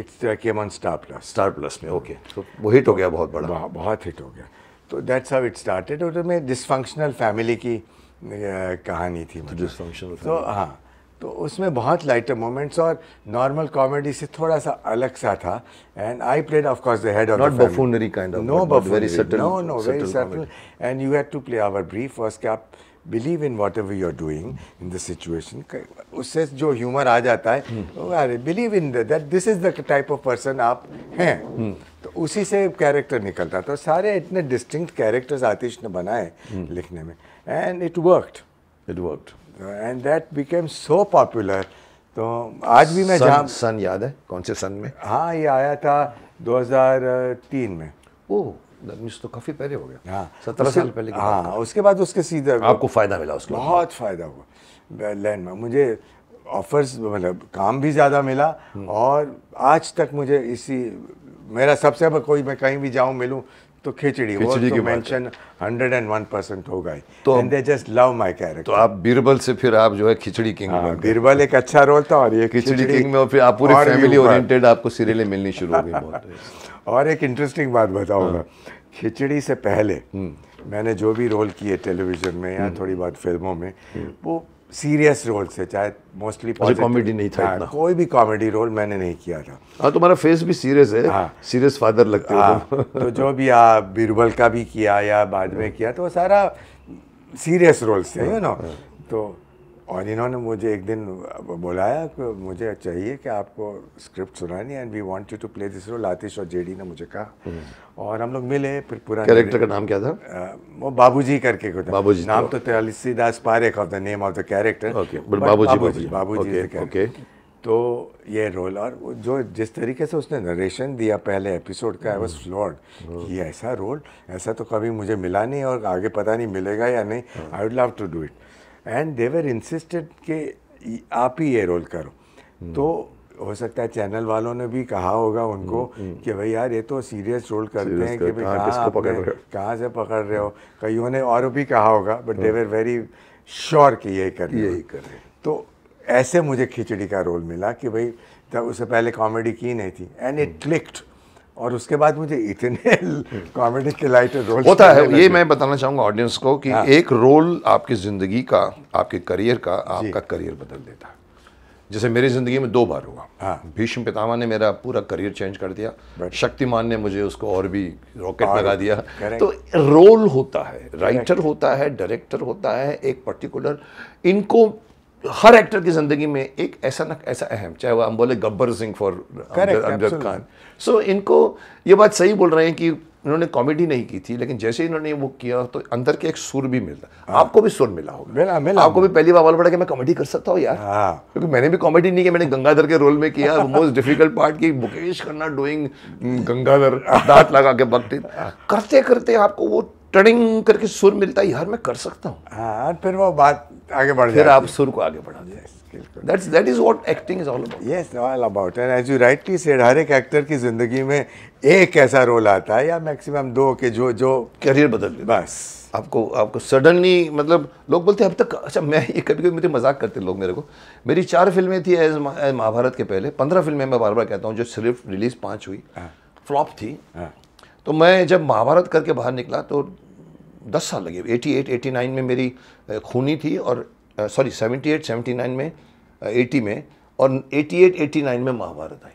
[SPEAKER 2] it's came on Star Plus Star Plus में okay तो वो hit हो गया बहुत बड़ा बहुत हिट हो गया तो दैट्स हाउ इट स्टार्टेड और मैं डिसफंक्शनल फैमिली की कहानी थी मतलब तो हाँ तो उसमें बहुत लाइटर मोमेंट्स और नॉर्मल कॉमेडी से थोड़ा सा अलग सा था and I played of course the head of not buffoonery kind of no subtle no no very subtle and you had to play our brief was कि आप believe in whatever you are doing in the situation उससे जो humour आ जाता है अरे believe in that this is the type of person आप हैं हम्म। तो उसी से कैरेक्टर निकलता तो सारे इतने डिस्टिंक्ट कैरेक्टर्स आतिश ने बनाए हम्म। लिखने में and it worked. It worked. And that became so popular तो आज भी मैं जहाँ
[SPEAKER 1] सन याद है कौन से सन में
[SPEAKER 2] हाँ ये आया था 2003 में
[SPEAKER 1] ओह तो काफ़ी पहले हो गया हाँ सत्रह साल पहले हाँ उसके बाद उसके सीधे आपको फ़ायदा मिला
[SPEAKER 2] उसका बहुत फ़ायदा हुआ लैंड में मुझे ऑफर्स मतलब काम भी ज़्यादा मिला हम्म। और आज तक मुझे इसी मेरा सबसे अब कोई मैं कहीं भी जाऊँ मिलूँ तो खिचड़ी वो तो मेंशन 101 परसेंट हो गए तो and they just love my
[SPEAKER 1] character तो आप बीरबल से फिर आप जो है खिचड़ी किंग हाँ, बीरबल एक अच्छा रोल था और ये खिचड़ी किंग में और फिर आप पूरी फैमिली ओरिएंटेड आपको सीरियलें मिलनी शुरू हो गई
[SPEAKER 2] (laughs) और एक इंटरेस्टिंग बात बताऊंगा हाँ। खिचड़ी से पहले हम्म। मैंने जो भी रोल किए टेलीविज़न में या हम्म। थोड़ी बहुत फिल्मों में हम्म। वो सीरियस रोल से चाहे मोस्टली कॉमेडी नहीं था हाँ, इतना कोई भी कॉमेडी रोल मैंने नहीं किया था
[SPEAKER 1] हाँ तुम्हारा फेस भी सीरियस है सीरियस फादर लगता है तो जो
[SPEAKER 2] भी आप हाँ, बीरबल का भी किया या बाद में किया तो सारा सीरियस रोल से यू नो हाँ, तो और इन्होंने मुझे एक दिन बुलाया कि मुझे चाहिए कि आपको स्क्रिप्ट सुनानी and we want you to play this role Atish और जेडी ने मुझे कहा हम्म। और हम लोग मिले फिर पूरा कैरेक्टर का नाम क्या था आ, वो बाबूजी करके बाबू बाबूजी नाम तो तुलसीदास तो Parekh of the name of the character Babuji Babuji okay तो ये रोल और जो जिस तरीके से उसने नरेशन दिया पहले एपिसोड का आई वॉज हम्म। हम्म। ये ऐसा रोल ऐसा तो कभी मुझे मिला नहीं और आगे पता नहीं मिलेगा या नहीं I would love to do it and they were insisted कि आप ही ये रोल करो hmm. तो हो सकता है चैनल वालों ने भी कहा होगा उनको hmm, hmm. कि भाई यार ये तो सीरियस रोल करते हैं कि भाई हाँ, कहाँ पकड़ रहे हो कहाँ से पकड़ रहे हो कईयों ने और भी कहा होगा but they were very sure कि ये कर यही कर रहे तो ऐसे मुझे खिचड़ी का रोल मिला कि भाई तब उससे पहले कॉमेडी की नहीं थी एंड इट क्लिक्ड और उसके बाद मुझे इतने कॉमेडी (laughs) के लाइट रोल होता है ये मैं
[SPEAKER 1] बताना चाहूंगा ऑडियंस को कि हाँ। एक रोल आपकी ज़िंदगी का आपके करियर का आपका करियर बदल देता है जैसे मेरी ज़िंदगी में दो बार हुआ हाँ। भीष्म पितामह ने मेरा पूरा करियर चेंज कर दिया शक्तिमान ने मुझे उसको और भी रॉकेट लगा दिया तो रोल होता है राइटर होता है डायरेक्टर होता है एक पर्टिकुलर इनको हर एक्टर की जिंदगी में एक ऐसा ना ऐसा अहम चाहे वो हम बोले गब्बर सिंह फॉर अमजद खान सो इनको ये बात सही बोल रहे हैं कि इन्होंने कॉमेडी नहीं की थी लेकिन जैसे इन्होंने वो किया तो अंदर के एक सुर भी मिला हाँ। आपको भी सुर मिला होगा मिला मिला आपको भी पहली बार पड़ा कि मैं कॉमेडी कर सकता हूँ यार हाँ। क्योंकि मैंने भी कॉमेडी नहीं किया मैंने गंगाधर के रोल में किया मोस्ट डिफिकल्ट पार्ट की मुकेश करना डूइंग हम्म, गंगाधर दांत लगा के भक्ति हाँ। करते करते आपको वो टड़िंग करके सुर मिलता है यार मैं कर सकता हूँ हाँ फिर वो बात आगे बढ़ फिर आप सुर को आगे बढ़ा दें that's that is what acting is all about yes
[SPEAKER 2] all about And as you rightly said, हर एक एक्टर की जिंदगी में एक ऐसा रोल आता है या मैक्सिमम
[SPEAKER 1] दो के जो जो करियर बदल बस आपको आपको सडनली मतलब लोग बोलते हैं अब तक अच्छा मैं ये कभी कभी मुझे मजाक करते लोग मेरे को मेरी चार फिल्में थी एज महाभारत के पहले पंद्रह फिल्में मैं बार बार कहता हूँ जो सिर्फ रिलीज पाँच हुई फ्लॉप हाँ। थी हाँ। तो मैं जब महाभारत करके बाहर निकला तो दस साल लगे 88, 89 में मेरी खूनी थी और सॉरी 78, 79 में 80 में और 88, 89 में महाभारत आई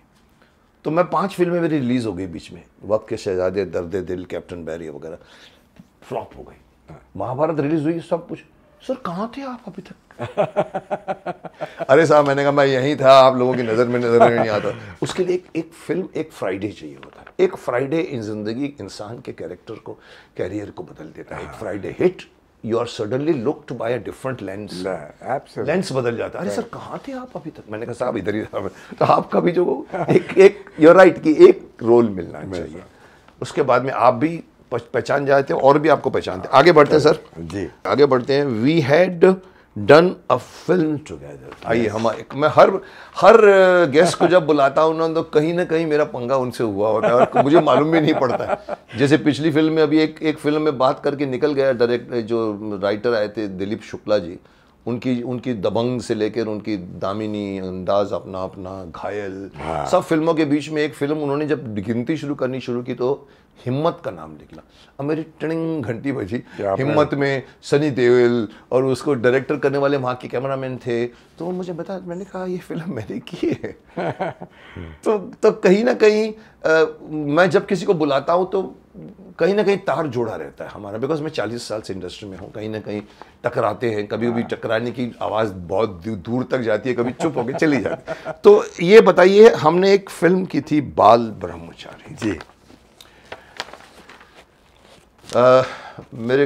[SPEAKER 1] तो मैं पांच फिल्में मेरी रिलीज़ हो गई बीच में वक्त के शहजादे दर्द दिल कैप्टन बैरी वगैरह फ्लॉप हो गई हाँ। महाभारत रिलीज़ हुई सब कुछ सर कहाँ थे आप अभी तक (laughs) अरे साहब मैंने कहा मैं यहीं था आप लोगों की नज़र में नज़र में नहीं आता उसके लिए एक, एक फिल्म एक फ्राइडे चाहिए होता है एक फ्राइडे इन जिंदगी इंसान के कैरेक्टर को कैरियर को बदल देता है एक Friday hit you are suddenly looked by a different lens lens बदल जाता है अरे सर कहाँ थे आप अभी तक मैंने कहा साहब इधर ही था तो आपका भी जो एक एक यूर राइट right, कि एक रोल मिलना चाहिए उसके बाद में आप भी पहचान जाते और भी आपको पहचानते आगे बढ़ते हैं सर जी आगे बढ़ते हैं we had done a film together आइए हम मैं हर हर गेस्ट को जब बुलाता हूँ ना तो कहीं ना कहीं मेरा पंगा उनसे हुआ होता है और मुझे मालूम भी नहीं पड़ता है जैसे पिछली फिल्म में अभी एक एक फिल्म में बात करके निकल गया डायरेक्टर जो राइटर आए थे दिलीप शुक्ला जी उनकी उनकी दबंग से लेकर उनकी दामिनी अंदाज अपना अपना घायल हाँ। सब फिल्मों के बीच में एक फिल्म उन्होंने जब गिनती शुरू करनी शुरू की तो हिम्मत का नाम निकला अब मेरी टनिंग घंटी बजी हिम्मत में सनी देवल और उसको डायरेक्टर करने वाले वहाँ के कैमरामैन थे तो मुझे बता मैंने कहा ये फिल्म मैंने की है (laughs) तो तो कहीं ना कहीं आ, मैं जब किसी को बुलाता हूँ तो कहीं ना कहीं तार जोड़ा रहता है हमारा बिकॉज मैं चालीस साल से इंडस्ट्री में हूँ कहीं ना कहीं टकराते हैं कभी कभी हाँ। टकराने की आवाज़ बहुत दूर तक जाती है कभी चुप होकर चली जाती है (laughs) तो ये बताइए हमने एक फिल्म की थी बाल ब्रह्मचारी जी आ, मेरे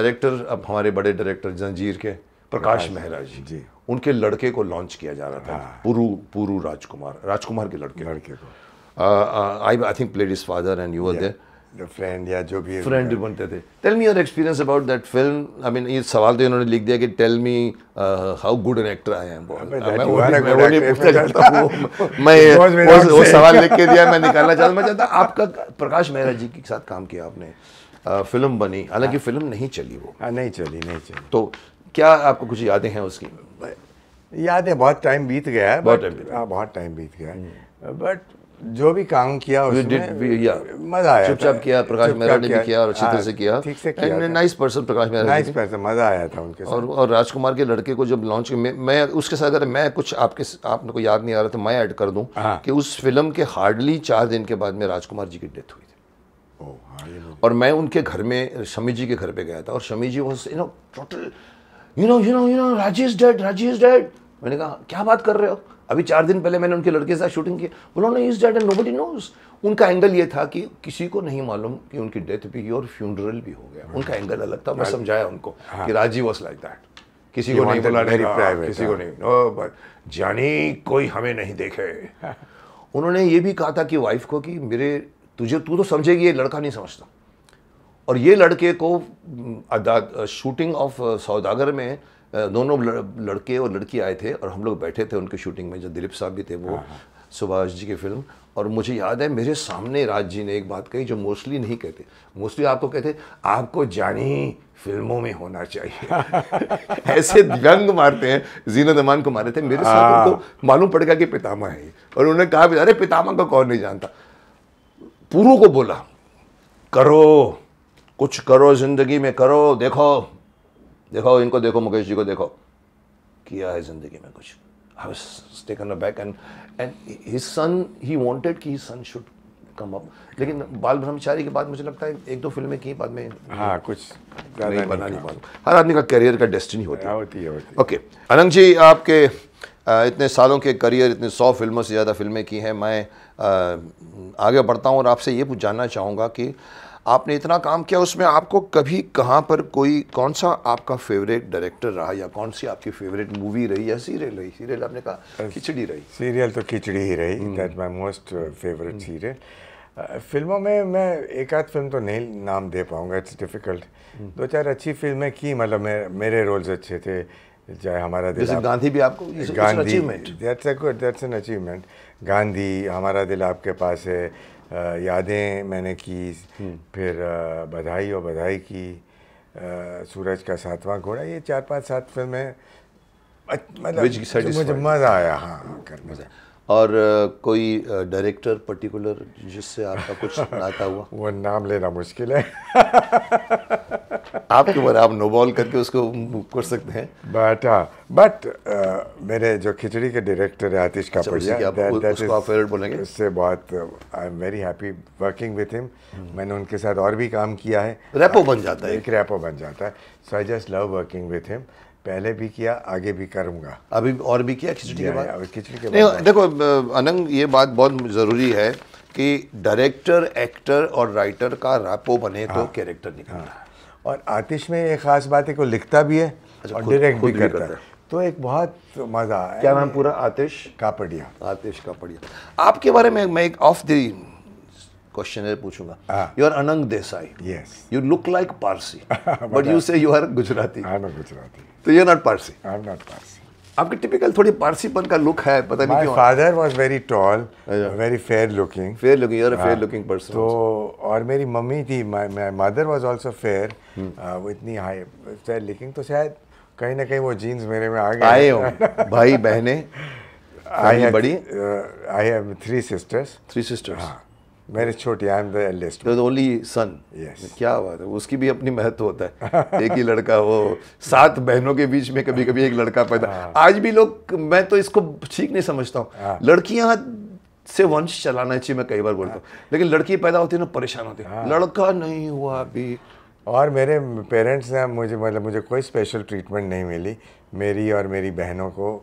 [SPEAKER 1] डायरेक्टर अब हमारे बड़े डायरेक्टर जंजीर के प्रकाश मेहरा जी जी उनके लड़के को लॉन्च किया जा रहा था पुरु हाँ। पुरु राजकुमार राजकुमार के लड़के लड़के को I I think played his father and you were their friend या जो भी फ्रेंड बनते थे tell me your experience about that film I mean ये सवाल तो इन्होंने लिख दिया कि tell me how good an actor I am मैं वो (laughs) सवाल लिख के दिया मैं निकालना चाहता मैं चाहता आपका प्रकाश मेहरा जी के साथ काम किया आपने फिल्म uh, बनी हालांकि फिल्म हाँ। नहीं चली वो हाँ, नहीं चली नहीं चली तो क्या
[SPEAKER 2] आपको कुछ यादें हैं उसकी यादें बहुत टाइम बीत गया है बहुत टाइम बीत गया हाँ, बट जो भी काम किया उसमें मजा आया चुपचाप किया प्रकाश मेहरा ने भी किया और अच्छी से किया ठीक से किया nice
[SPEAKER 1] person Prakash Mehra nice person मजा आया था उनके और और राजकुमार के लड़के को जब लॉन्च मैं मैं उसके साथ अगर मैं कुछ आपके आपको याद नहीं आ रहा था मैं ऐड कर दूं हाँ। कि उस फिल्म के हार्डली चार दिन के बाद में राजकुमार जी की डेथ हुई थी और मैं उनके घर में शमी जी के घर पे गया था और Shammi ji was you know total you know you know you know Rajesh dad Rajesh dad मैंने कहा क्या बात कर रहे हो अभी चार दिन पहले मैंने उनके लड़के साथ शूटिंग की उन्होंने ना is date and nobody knows उनका एंगल ये था कि किसी को नहीं मालूम कि उनकी डेथ भी और फ्यूनरल भी हो गया उनका एंगल अलग था मैं हाँ। समझाया उनको हाँ। कि राजीव वॉज लाइक दैट किसी को हाँ। नहीं बुलाने किसी को नहीं नो बट जानी कोई हमें नहीं देखे (laughs) उन्होंने ये भी कहा था कि वाइफ को कि मेरे तुझे तू तो समझेगी ये लड़का नहीं समझता और ये लड़के को शूटिंग ऑफ सौदागर में दोनों लड़के और लड़की आए थे और हम लोग बैठे थे उनके शूटिंग में जो दिलीप साहब भी थे वो हाँ, हाँ। सुभाष जी की फिल्म और मुझे याद है मेरे सामने राज जी ने एक बात कही जो मोस्टली नहीं कहते मोस्टली आपको कहते आपको जानी फिल्मों में होना चाहिए (laughs) ऐसे व्यंग मारते हैं जीनो दमान को मारे थे मेरे साथ हाँ। उनको मालूम पड़ गया कि पितामा है और उन्होंने कहा अरे पितामा को कौन नहीं जानता पूरू को बोला करो कुछ करो जिंदगी में करो देखो देखो इनको देखो मुकेश जी को देखो किया है जिंदगी में कुछ I was taken back and and his son he wanted कि his son should come up लेकिन बाल ब्रह्मचारी के बाद मुझे लगता है एक दो फिल्में की बाद में हाँ कुछ नहीं, बना नहीं पाऊँ हर आदमी का करियर का डेस्टिनी हाँ, होती है होती है ओके अनंग जी आपके इतने सालों के करियर इतने सौ फिल्मों से ज़्यादा फिल्में की हैं मैं आगे बढ़ता हूँ और आपसे ये पूछ जानना चाहूँगा कि आपने इतना काम किया उसमें आपको कभी कहाँ पर कोई कौन सा आपका फेवरेट डायरेक्टर रहा या कौन सी आपकी फेवरेट मूवी रही या सीरियल रही सीरियल आपने कहा खिचड़ी रही
[SPEAKER 2] सीरियल तो खिचड़ी ही रही that my most favourite serial फिल्मों में मैं एक आध फिल्म तो नहीं नाम दे पाऊँगा इट्स डिफ़िकल्ट दो चार अच्छी फिल्में की मतलब मेरे मेरे रोल्स अच्छे थे चाहे हमारा दिल गांधी भी आपको Gandhi that's a good that's an achievement Gandhi हमारा दिल आपके पास है यादें मैंने की हम्म। फिर बधाई और बधाई की सूरज का सातवां घोड़ा ये चार पाँच सात फिल्में मतलब मुझे मज़ा
[SPEAKER 1] आया हाँ, हाँ मज़ा और कोई डायरेक्टर पर्टिकुलर जिससे आपका कुछ (laughs) नाता हुआ वो नाम लेना मुश्किल है (laughs) आपके बारे आप नोबॉल करके उसको कर सकते हैं
[SPEAKER 2] बट बट हाँ, मेरे जो खिचड़ी के डायरेक्टर है आतिश अच्छा, कापड़िया बोलेंगे उससे बहुत I am very happy working with him मैंने उनके साथ और भी काम किया है रैपो बन जाता है एक रैपो बन जाता है so I just love working with him पहले भी किया आगे भी करूँगा अभी और भी किया खिचड़ी के बाद खिचड़ी के बाद
[SPEAKER 1] देखो अनंग ये बात बहुत ज़रूरी है कि डायरेक्टर एक्टर और राइटर का रापो बने तो कैरेक्टर हाँ। निकलता हाँ।
[SPEAKER 2] है और आतिश में एक ख़ास बात है को लिखता भी है अच्छा, और डायरेक्ट भी करता है तो
[SPEAKER 1] एक बहुत मज़ा आया क्या नाम पूरा आतिश कापड़िया आतिश कापड़िया आपके बारे में मैं एक ऑफ दी क्वेश्चन पूछूंगा यू हाँ। Are Anang Desai yes you look like Parsi but you say you are Gujarati I am Gujarati तो So not Parsi I am not Parsi आपके टिपिकल थोड़ी पारसीपन का लुक है पता नहीं क्यों father
[SPEAKER 2] was very tall very fair looking fair looking you are a fair looking person तो और मेरी मम्मी थी my mother was also fair वो इतनी हाई फेयर लुकिंग तो शायद कहीं ना कहीं वो जीन्स मेरे में आ गए आए हो भाई
[SPEAKER 1] बहने आई बड़ी
[SPEAKER 2] I have three sisters three sisters हाँ मेरे छोटे I am the eldest the only son
[SPEAKER 1] क्या बात है उसकी भी अपनी महत्व होता है एक ही लड़का वो सात बहनों के बीच में कभी कभी एक लड़का पैदा हाँ। आज भी लोग मैं तो इसको ठीक नहीं समझता हूँ हाँ। लड़कियाँ से वंश चलाना चाहिए मैं कई बार बोलता हूँ हाँ। लेकिन लड़की पैदा होती है ना परेशान होती है लड़का
[SPEAKER 2] नहीं हुआ अभी और मेरे पेरेंट्स ने मुझे मतलब मुझे कोई स्पेशल ट्रीटमेंट नहीं मिली मेरी और मेरी बहनों को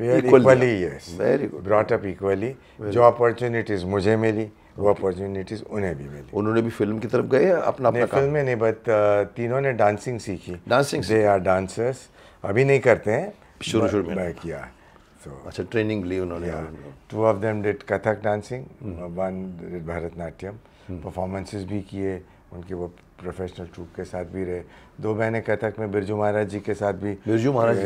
[SPEAKER 2] equally yes brought up equally जो अपॉर्चुनिटीज़ मुझे मिली वो अपॉर्चुनिटीज उन्हें भी मिली उन्होंने भी फिल्म की तरफ गए अपना अपना फिल्म में नहीं बट uh, तीनों ने डांसिंग सीखी डांसिंग दे आर डांसर्स अभी नहीं करते हैं शुरू शुरू में किया so, अच्छा ट्रेनिंग ली उन्होंने two of them did Kathak dancing one did Bharatanatyam performances भी किए उनके वो प्रोफेशनल ट्रूप के साथ भी रहे दो बहनें कथक में बिरजू महाराज जी के साथ भी बिरजू महाराज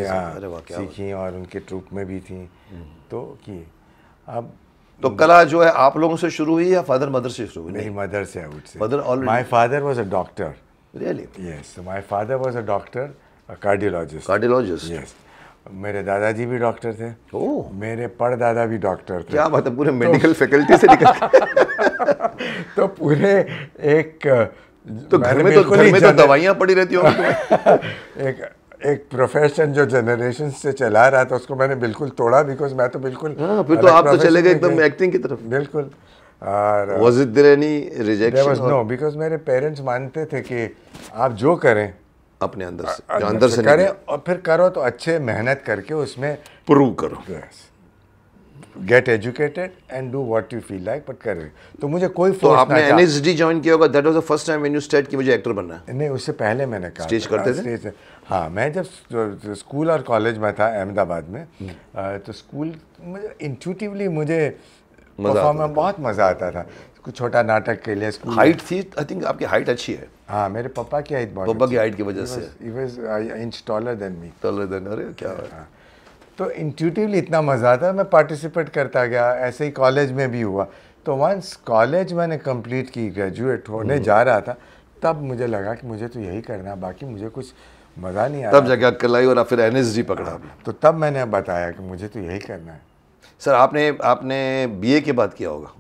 [SPEAKER 2] जी सीखी और उनके ट्रूप में भी थी hmm. तो किए अब तो hmm. कला जो
[SPEAKER 1] है आप लोगों से शुरू हुई या फादर मदर से शुरू हुई नहीं मदर से I would say mother already my father
[SPEAKER 2] was a doctor really yes my father was a doctor a cardiologist cardiologist yes मेरे दादाजी भी डॉक्टर थे ओ oh. मेरे परदादा भी डॉक्टर थे क्या बात है पूरे मेडिकल तो फैकल्टी से निकल (laughs) तो पूरे एक तो घर में तो घर में तो दवाइयाँ पड़ी रहती होंगी (laughs) एक एक प्रोफेशन जो जनरेशन से चला रहा था उसको मैंने बिल्कुल तोड़ा बिकॉज मैं तो बिल्कुल हाँ, फिर तो आप तो चले गए एकदम एक्टिंग की तरफ बिल्कुल और was it there any rejection no because मेरे पेरेंट्स मानते थे कि आप जो करें
[SPEAKER 1] अपने अंदर से आ, अंदर, अंदर से, से करें
[SPEAKER 2] और फिर करो तो अच्छे मेहनत करके उसमें प्रूव करो get educated and do what you feel like but कर तो मुझे कोई तो आपने एन एस
[SPEAKER 1] डी ज्वाइन किया होगा that was the first time when you
[SPEAKER 2] state कि मुझे एक्टर बनना है नहीं उससे पहले मैंने कहा स्टेज करते थे हाँ, हाँ मैं जब स्कूल और कॉलेज में था अहमदाबाद में हम्म। तो स्कूल इंटूटिवली मुझे परफॉर्म में बहुत मज़ा आता था कुछ छोटा नाटक के लिए स्कूल हाइट थी आई थिंक आपकी हाइट अच्छी है हाँ मेरे पापा की हाइट बहुत पापा की हाइट की वजह से inch taller than me taller than अरे क्या हाँ। तो इंट्यूटिवली इतना मज़ा आता मैं पार्टिसिपेट करता गया ऐसे ही कॉलेज में भी हुआ तो वंस कॉलेज मैंने कंप्लीट की ग्रेजुएट होने हम्म। जा रहा था तब मुझे लगा कि मुझे तो यही करना बाकी मुझे कुछ मज़ा नहीं आया तब जाके अक्कल
[SPEAKER 1] लाई और फिर एन
[SPEAKER 2] पकड़ा पकड़ा तो तब मैंने बताया कि मुझे तो यही करना है
[SPEAKER 1] सर आपने आपने बीए के बाद किया होगा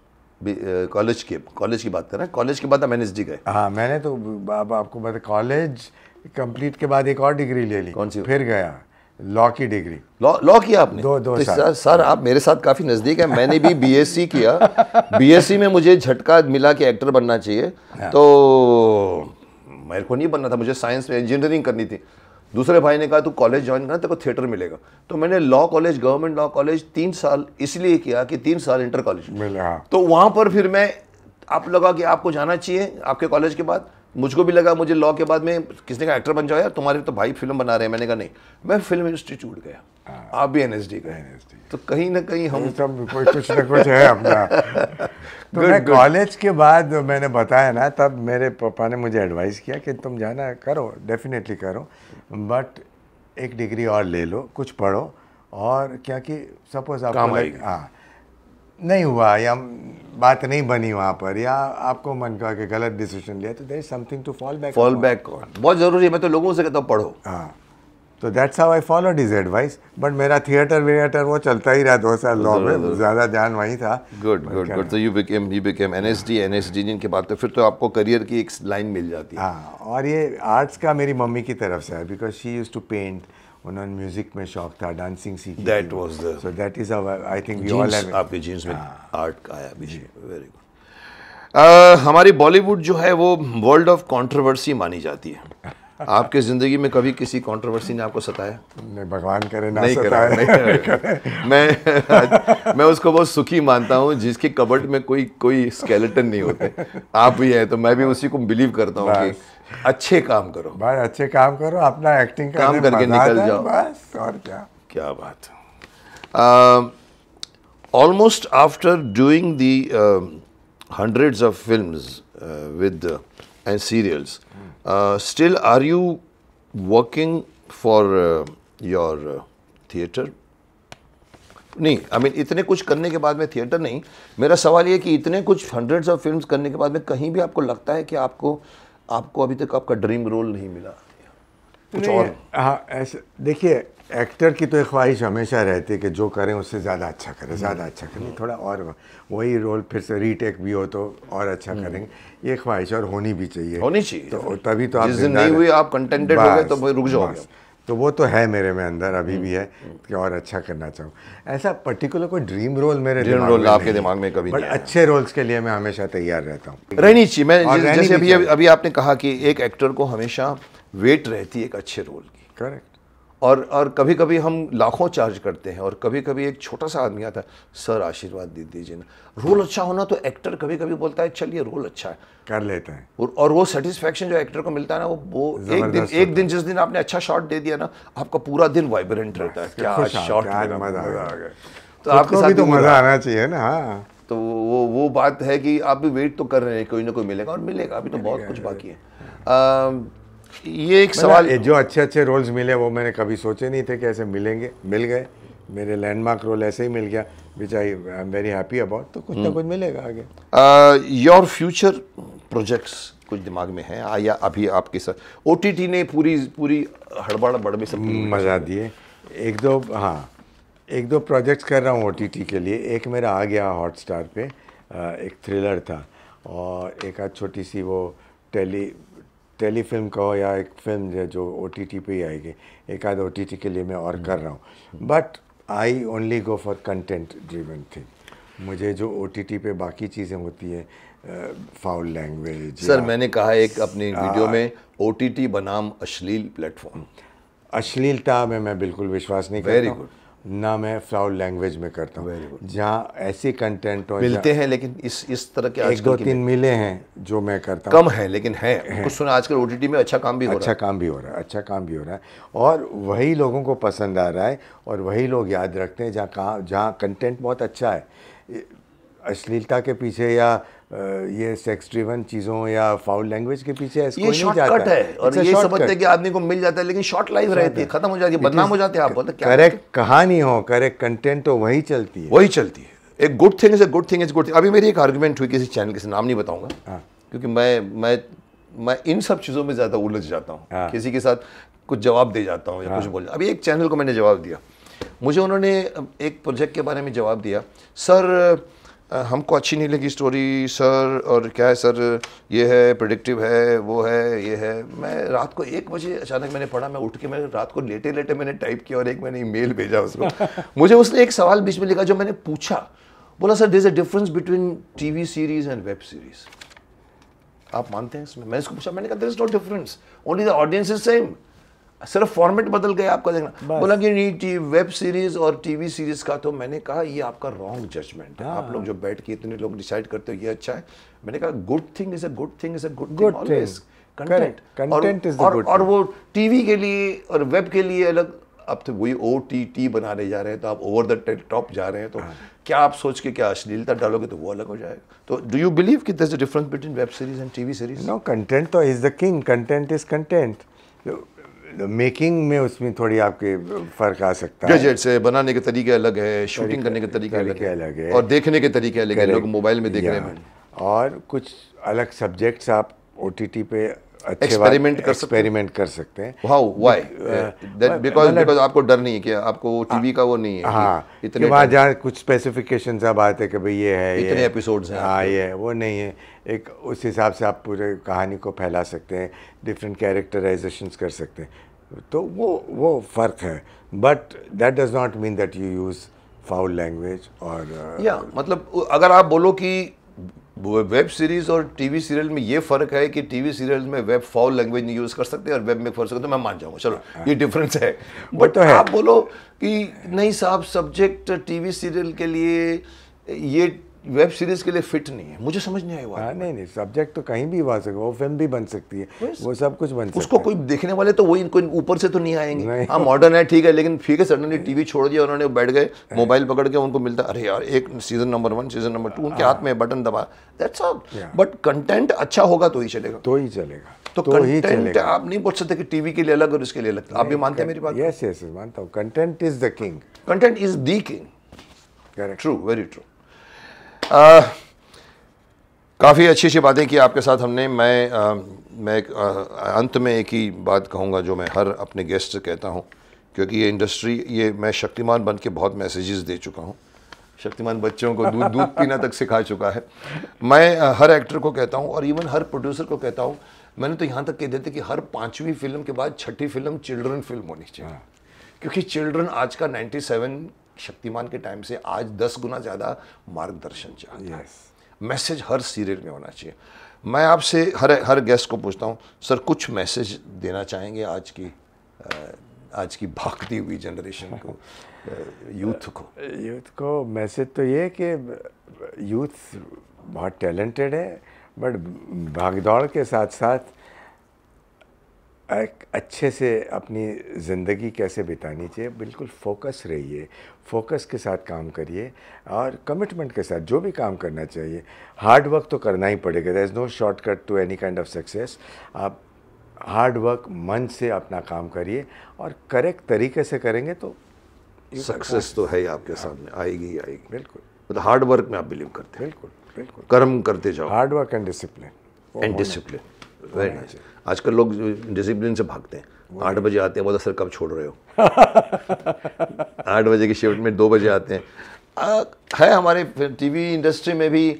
[SPEAKER 1] कॉलेज के कॉलेज की बात करें कॉलेज के बाद हम एन गए हाँ मैंने
[SPEAKER 2] तो अब आपको बता कॉलेज कंप्लीट के बाद एक और डिग्री ले ली कौन सी फिर गया
[SPEAKER 1] लॉ की डिग्री लॉ लॉ किया आपने दो दो तो साल सर आप मेरे साथ काफ़ी नज़दीक है मैंने भी बीएससी किया बीएससी (laughs) में मुझे झटका मिला कि एक्टर बनना चाहिए हाँ। तो मेरे को नहीं बनना था मुझे साइंस में इंजीनियरिंग करनी थी दूसरे भाई ने कहा तू कॉलेज ज्वाइन करना तेरे को थिएटर मिलेगा तो मैंने law college government law college तीन साल इसलिए किया कि तीन साल इंटर कॉलेज मिला तो वहाँ पर फिर मैं आप लगा कि आपको जाना चाहिए आपके कॉलेज के बाद मुझको भी लगा मुझे लॉ के बाद में किसने का एक्टर बन जाओ यार तुम्हारे तो भाई फिल्म बना रहे हैं मैंने कहा नहीं मैं फिल्म इंस्टीट्यूट गया आ, हाँ। आप भी एन एस डी गए तो कहीं ना कहीं हम सब कुछ ना कुछ है अपना (laughs) तो good, मैं कॉलेज
[SPEAKER 2] के बाद मैंने बताया ना तब मेरे पापा ने मुझे एडवाइस किया कि तुम जाना करो डेफिनेटली करो बट एक डिग्री और ले लो कुछ पढ़ो और क्या कि सपोज आप हाँ नहीं हुआ या बात नहीं बनी वहाँ पर या आपको मन का कि गलत डिसीजन लिया तो there is something to fall back fall back बहुत ज़रूरी है मैं तो लोगों से कहता हूँ पढ़ो हाँ तो that's how I follow this advice but मेरा थिएटर वियेटर वो चलता ही रहा दो साल लॉ में ज़्यादा ध्यान वहीं था
[SPEAKER 1] गुड गुड गुड तो you became you became N S D N S D जिनके बाद तो फिर तो आपको करियर की एक लाइन मिल जाती है हाँ
[SPEAKER 2] और ये आर्ट्स का मेरी मम्मी की तरफ से है because she used to paint उन्होंने म्यूजिक में शौक था डांसिंग सीखी that was the so that is how I think we all have आपके जीन्स में आर्ट हाँ।
[SPEAKER 1] का आया वेरी गुड हमारी बॉलीवुड जो है वो वर्ल्ड ऑफ कंट्रोवर्सी मानी जाती है (laughs) आपके जिंदगी में कभी किसी कंट्रोवर्सी ने आपको सताया नहीं भगवान करे ना नहीं सताया करे, नहीं (laughs) करे। मैं मैं उसको बहुत सुखी मानता हूँ जिसके कबट में कोई कोई स्केलेटन नहीं होते आप भी हैं तो मैं भी उसी को बिलीव करता हूँ कि अच्छे काम करो
[SPEAKER 2] भाई अच्छे काम करो
[SPEAKER 1] अपना एक्टिंग काम करके निकल जाओ बस और क्या क्या बात almost after doing the hundreds of films with and serials still are you working for your theatre नहीं आई I मीन mean, इतने कुछ करने के बाद में थिएटर नहीं मेरा सवाल ये कि इतने कुछ हंड्रेड्स ऑफ फिल्म्स करने के बाद में कहीं भी आपको लगता है कि आपको आपको अभी तक आपका ड्रीम रोल नहीं मिला कुछ और हाँ ऐसे
[SPEAKER 2] देखिए एक्टर की तो एक ख्वाहिश हमेशा रहती है कि जो करें उससे ज़्यादा अच्छा करें ज़्यादा अच्छा करें थोड़ा और वही रोल फिर से रीटेक भी हो तो और अच्छा हम्म। करेंगे ये ख्वाहिश और होनी भी चाहिए होनी चाहिए तो तभी तो आप नहीं हुई आप कंटेंटेड हो गए तो रुक जाओ तो वो तो है मेरे में अंदर अभी हम्म, भी है हम्म। कि और अच्छा करना चाहूँ ऐसा पर्टिकुलर कोई ड्रीम रोल मेरे ड्रीम रोल आपके दिमाग में कभी बट अच्छे रोल्स के लिए मैं हमेशा तैयार रहता हूँ रहनी चाहिए मैं जैसे अभी
[SPEAKER 1] अभी आपने कहा कि एक एक्टर को हमेशा वेट रहती है एक अच्छे रोल की करेक्ट और और कभी कभी हम लाखों चार्ज करते हैं और कभी कभी एक छोटा सा आदमी आता है सर आशीर्वाद दे दीजिए ना रोल अच्छा होना तो एक्टर कभी कभी बोलता है चलिए रोल अच्छा है कर लेते हैं और, और वो सेटिस्फेक्शन जो एक्टर को मिलता है ना वो वो एक दिन एक दिन जिस दिन आपने अच्छा शॉट दे दिया ना आपका पूरा दिन वाइब्रेंट रहता है क्या शॉट मजा आ गया तो आपके साथ तो मजा आना
[SPEAKER 2] चाहिए ना हाँ
[SPEAKER 1] तो वो वो बात है कि आप भी वेट तो कर रहे हैं कोई ना कोई मिलेगा और मिलेगा अभी तो बहुत कुछ बाकी है ये एक सवाल जो अच्छे अच्छे रोल्स मिले वो मैंने कभी सोचे नहीं थे
[SPEAKER 2] कि ऐसे मिलेंगे मिल गए मेरे लैंडमार्क रोल ऐसे ही मिल गया which I I am very happy about तो कुछ ना हम्म। कुछ मिलेगा
[SPEAKER 1] आगे योर फ्यूचर प्रोजेक्ट्स कुछ दिमाग में है या अभी आपके साथ ओ ने पूरी पूरी हड़बड़ बड़बे सब मजा दिए
[SPEAKER 2] एक दो हाँ एक दो प्रोजेक्ट्स कर रहा हूँ ओ के लिए एक मेरा आ गया हॉटस्टार पे एक थ्रिलर था और एक आज छोटी सी वो टेली टेली फिल्म कहो या एक फिल्म जो ओ टी टी पर ही आएगी एक आध ओ टी टी के लिए मैं और कर रहा हूँ but I only go for content driven thing मुझे जो ओ टी टी पे बाकी चीज़ें होती हैं फाउल लैंग्वेज सर मैंने कहा एक अपनी वीडियो में ओ टी टी बनाम अश्लील प्लेटफॉर्म अश्लीलता में मैं बिल्कुल विश्वास नहीं करता वेरी गुड ना मैं फ्लावर लैंग्वेज में करता हूँ जहाँ ऐसे कंटेंट
[SPEAKER 1] हो मिलते हैं लेकिन इस इस तरह के एक दो तीन
[SPEAKER 2] मिले हैं जो मैं करता हूँ कम है लेकिन है, है। कुछ
[SPEAKER 1] सुना आजकल ओ में अच्छा काम भी हो अच्छा
[SPEAKER 2] काम भी हो रहा है अच्छा काम भी हो रहा है और वही लोगों को पसंद आ रहा है और वही लोग याद रखते हैं जहाँ कहाँ जहाँ कंटेंट बहुत अच्छा है अश्लीलता के पीछे या ये सेक्स ड्रिवन चीज़ों या फाउल लैंग्वेज के पीछे इसको ये शॉर्टकट है और ये समझते हैं कि
[SPEAKER 1] आदमी को मिल जाता है लेकिन शॉर्ट लाइफ रहती है खत्म हो जाती है बदनाम हो जाते हैं आप बोलते मतलब करेक्ट कहानी हो करेक्ट कंटेंट हो वही चलती है वही चलती है एक good thing is a good thing is good thing अभी मेरी एक आर्ग्यूमेंट हुई किसी चैनल किसी नाम नहीं बताऊंगा हाँ। क्योंकि मैं मैं मैं इन सब चीज़ों में ज़्यादा उलझ जाता हूँ हाँ। किसी के साथ कुछ जवाब दे जाता हूँ या हाँ। कुछ बोल अभी एक चैनल को मैंने जवाब दिया मुझे उन्होंने एक प्रोजेक्ट के बारे में जवाब दिया सर हमको अच्छी नहीं लगी स्टोरी सर और क्या है सर ये है प्रोडिक्टिव है वो है ये है मैं रात को एक बजे अचानक मैंने पढ़ा मैं उठ के मैंने रात को लेटे लेटे मैंने टाइप किया और एक मैंने ईमेल भेजा उसको (laughs) मुझे उसने एक सवाल बीच में लिखा जो मैंने पूछा बोला sir is a difference between V series and web series आप मानते हैं इसमें मैंने इसको पूछा मैंने कहा is not difference only the audience is same सिर्फ फॉर्मेट बदल गया आपका देखना बोला कि नहीं टी वेब सीरीज और टीवी सीरीज का तो मैंने कहा ये आपका रॉन्ग जजमेंट है आप हाँ। लोग जो बैठ के इतने लोग डिसाइड करते हो ये अच्छा है मैंने कहा good thing is a good thing is a good good content content is और, और वो टीवी के लिए और वेब के लिए अलग अब तो वही ओ टी टी बनाने जा रहे हैं तो आप ओवर द टॉप जा रहे हैं तो हाँ। क्या आप सोच के क्या अश्लीलता डालोगे तो वो अलग हो जाएगा तो डू यू बिलीव कि this difference between web series and TV series no content तो is
[SPEAKER 2] the king content is content making में उसमें थोड़ी आपके
[SPEAKER 1] फ़र्क आ सकता है गैजेट से बनाने के तरीके अलग है शूटिंग करने के तरीके अलग है, और देखने के तरीके अलग है लोग मोबाइल में देख रहे हैं और
[SPEAKER 2] कुछ अलग सब्जेक्ट्स आप ओ पे
[SPEAKER 1] एक्सपेरिमेंट कर
[SPEAKER 2] एक्सपेरिमेंट कर सकते हैं how why that because because
[SPEAKER 1] आपको डर नहीं है कि आपको वो टीवी हाँ। का वो नहीं है हाँ इतने वहाँ जहाँ
[SPEAKER 2] कुछ स्पेसिफिकेशन अब आते हैं कि भाई ये है इतने एपिसोड्स हैं हाँ ये है वो नहीं है एक उस हिसाब से आप पूरे कहानी को फैला सकते हैं डिफरेंट कैरेक्टराइजेशन कर सकते हैं तो वो वो फ़र्क है but that does not mean that you use foul language
[SPEAKER 1] और या मतलब अगर आप बोलो कि वेब सीरीज़ और टीवी सीरियल में ये फ़र्क है कि टीवी सीरियल में वेब फॉल लैंग्वेज नहीं यूज़ कर सकते और वेब में फर्क सकते तो मैं मान जाऊंगा चलो हाँ। ये डिफरेंस है बट तो आप बोलो कि नहीं साहब सब्जेक्ट टीवी सीरियल के लिए ये
[SPEAKER 2] वेब सीरीज के लिए फिट नहीं है मुझे समझ नहीं आई हाँ, नहीं नहीं सब्जेक्ट तो कहीं भी आ सकता वो फिल्म भी बन सकती
[SPEAKER 1] है वो सब कुछ बन उसको कोई देखने वाले तो वही इनको ऊपर से तो नहीं आएंगे हाँ मॉडर्न है ठीक है लेकिन ठीक है सडनली टीवी छोड़ दिया उन्होंने बैठ गए मोबाइल हाँ। पकड़ के उनको मिलता अरे यार एक season number one season number two उनके हाँ। हाथ में बटन दबा दैट्स ऑल बट कंटेंट अच्छा होगा तो ही चलेगा तो ही चलेगा तो, तो कंटेंट आप नहीं बोल सकते कि टीवी के लिए अलग और इसके लिए अलग आप भी मानते हैं
[SPEAKER 2] मेरी बात यस यस मानता हूँ
[SPEAKER 1] content is the king content is the king true very true काफ़ी अच्छी अच्छी बातें की आपके साथ हमने मैं आ, मैं एक, अंत में एक ही बात कहूँगा जो मैं हर अपने गेस्ट से कहता हूँ क्योंकि ये इंडस्ट्री ये मैं शक्तिमान बन के बहुत मैसेजेस दे चुका हूँ शक्तिमान बच्चों को दूध दूध पीना तक सिखा चुका है मैं आ, हर एक्टर को कहता हूँ और इवन हर प्रोड्यूसर को कहता हूँ मैंने तो यहाँ तक कह देते कि हर पाँचवीं फिल्म के बाद छठी फिल्म चिल्ड्रन फिल्म होनी चाहिए हाँ। क्योंकि चिल्ड्रन आज का नाइन्टी शक्तिमान के टाइम से आज दस गुना ज़्यादा मार्गदर्शन चाहिए yes. मैसेज हर सीरियल में होना चाहिए मैं आपसे हर हर गेस्ट को पूछता हूँ सर कुछ मैसेज देना चाहेंगे आज की आज की भागती हुई जनरेशन को यूथ को
[SPEAKER 2] यूथ को मैसेज तो ये कि यूथ बहुत टैलेंटेड है बट भागदौड़ के साथ साथ एक अच्छे से अपनी ज़िंदगी कैसे बितानी चाहिए बिल्कुल फोकस रहिए फोकस के साथ काम करिए और कमिटमेंट के साथ जो भी काम करना चाहिए हार्ड वर्क तो करना ही पड़ेगा there is no shortcut to any kind of success आप हार्ड वर्क मन से अपना काम करिए और करेक्ट तरीके से करेंगे
[SPEAKER 1] तो सक्सेस तो है ही आपके हाँ। सामने आएगी ही आएगी बिल्कुल मतलब हार्ड वर्क में आप बिलीव करते हैं बिल्कुल बिल्कुल कर्म करते जाओ hard work and discipline and discipline right आजकल लोग डिसिप्लिन से भागते हैं आठ बजे आते हैं बोला सर कब छोड़ रहे हो (laughs) आठ बजे की शिफ्ट में दो बजे आते हैं आ, है हमारे टीवी इंडस्ट्री में भी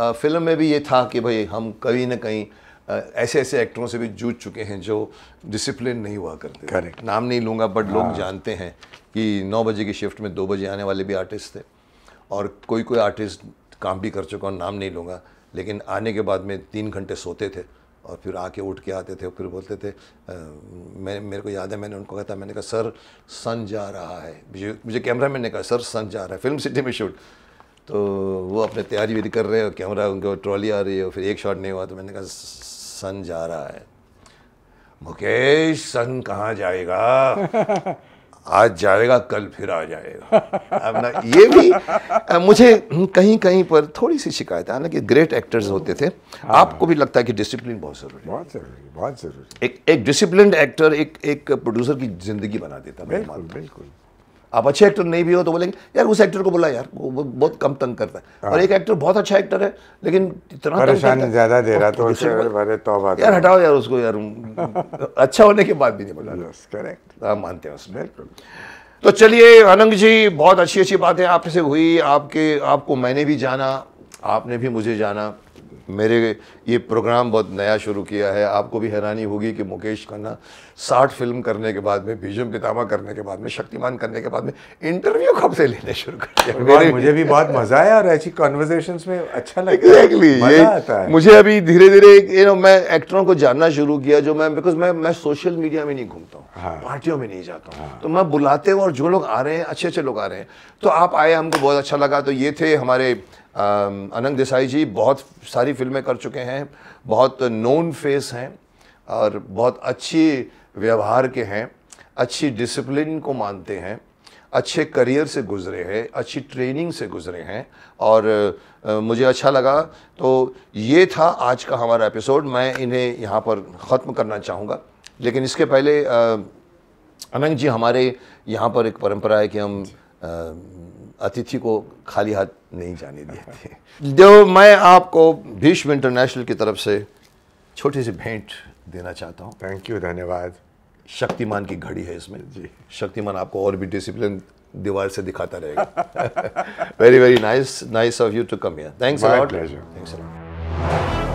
[SPEAKER 1] आ, फिल्म में भी ये था कि भाई हम कहीं ना कहीं ऐसे ऐसे एक्टरों से भी जूझ चुके हैं जो डिसिप्लिन नहीं हुआ करते करेक्ट नाम नहीं लूँगा बट लोग हाँ। जानते हैं कि नौ बजे की शिफ्ट में दो बजे आने वाले भी आर्टिस्ट थे और कोई कोई आर्टिस्ट काम भी कर चुका और नाम नहीं लूँगा लेकिन आने के बाद में तीन घंटे सोते थे और फिर आके उठ के आते थे फिर बोलते थे मैं मेरे को याद है मैंने उनको कहा था मैंने कहा सर सन जा रहा है मुझे मुझे कैमरा मैन ने कहा सर सन जा रहा है फिल्म सिटी में शूट तो वो अपने तैयारी भी कर रहे हैं कैमरा उनके ट्रॉली आ रही है फिर एक शॉट नहीं हुआ तो मैंने कहा सन जा रहा है मुकेश सन कहाँ जाएगा (laughs) आज जाएगा कल फिर आ जाएगा अब ना ये भी मुझे कहीं कहीं पर थोड़ी सी शिकायत है हालांकि ग्रेट एक्टर्स होते थे हाँ। आपको भी लगता है कि डिसिप्लिन बहुत जरूरी बहुत जरूरी बहुत जरूरी एक एक डिसिप्लिन एक्टर एक एक प्रोड्यूसर की जिंदगी बना देता बिल्कुल बिल्कुल आप अच्छे एक्टर नहीं भी हो तो बोलेंगे यार उस एक्टर को बोला यार वो बहुत कम तंग करता है हाँ। और एक एक्टर बहुत अच्छा एक्टर है लेकिन इतना परेशान ज्यादा दे रहा तो तौबा तो यार हटाओ यार उसको यार (laughs) अच्छा होने के बाद भी नहीं बोला करेक्ट हम मानते हैं उसमें तो चलिए अनंग जी बहुत अच्छी अच्छी बातें आपसे हुई आपके आपको मैंने भी जाना आपने भी मुझे जाना मेरे ये प्रोग्राम बहुत नया शुरू किया है आपको भी हैरानी होगी कि मुकेश खन्ना साठ फिल्म करने के बाद में भीजम पितामा करने के बाद में शक्तिमान करने के बाद में इंटरव्यू कब से लेने शुरू कर दिया मेरे मुझे भी बहुत मज़ा आया
[SPEAKER 2] और ऐसी कॉन्वर्जेशन
[SPEAKER 1] में अच्छा लगा
[SPEAKER 2] एग्जैक्टली exactly, मुझे
[SPEAKER 1] अभी धीरे धीरे यू नो मैं एक्टरों को जानना शुरू किया जो मैं बिकॉज मैं मैं सोशल मीडिया में नहीं घूमता हूँ पार्टियों हाँ। में नहीं जाता हूँ हाँ। तो मैं बुलाते हूँ और जो लोग आ रहे हैं अच्छे अच्छे लोग आ रहे हैं तो आप आए हमको बहुत अच्छा लगा तो ये थे हमारे अनंग देसाई जी बहुत सारी फिल्में कर चुके हैं बहुत नोन फेस हैं और बहुत अच्छी व्यवहार के हैं अच्छी डिसिप्लिन को मानते हैं अच्छे करियर से गुजरे हैं अच्छी ट्रेनिंग से गुजरे हैं और आ, मुझे अच्छा लगा तो ये था आज का हमारा एपिसोड मैं इन्हें यहाँ पर ख़त्म करना चाहूँगा लेकिन इसके पहले अनंत जी हमारे यहाँ पर एक परंपरा है कि हम अतिथि को खाली हाथ नहीं जाने दिए अच्छा। थे जो मैं आपको भीष्म इंटरनेशनल की तरफ से छोटी सी भेंट देना चाहता हूँ थैंक यू धन्यवाद शक्तिमान की घड़ी है इसमें जी शक्तिमान आपको और भी डिसिप्लिन दीवार से दिखाता रहेगा very very nice nice of you to come here thanks thanks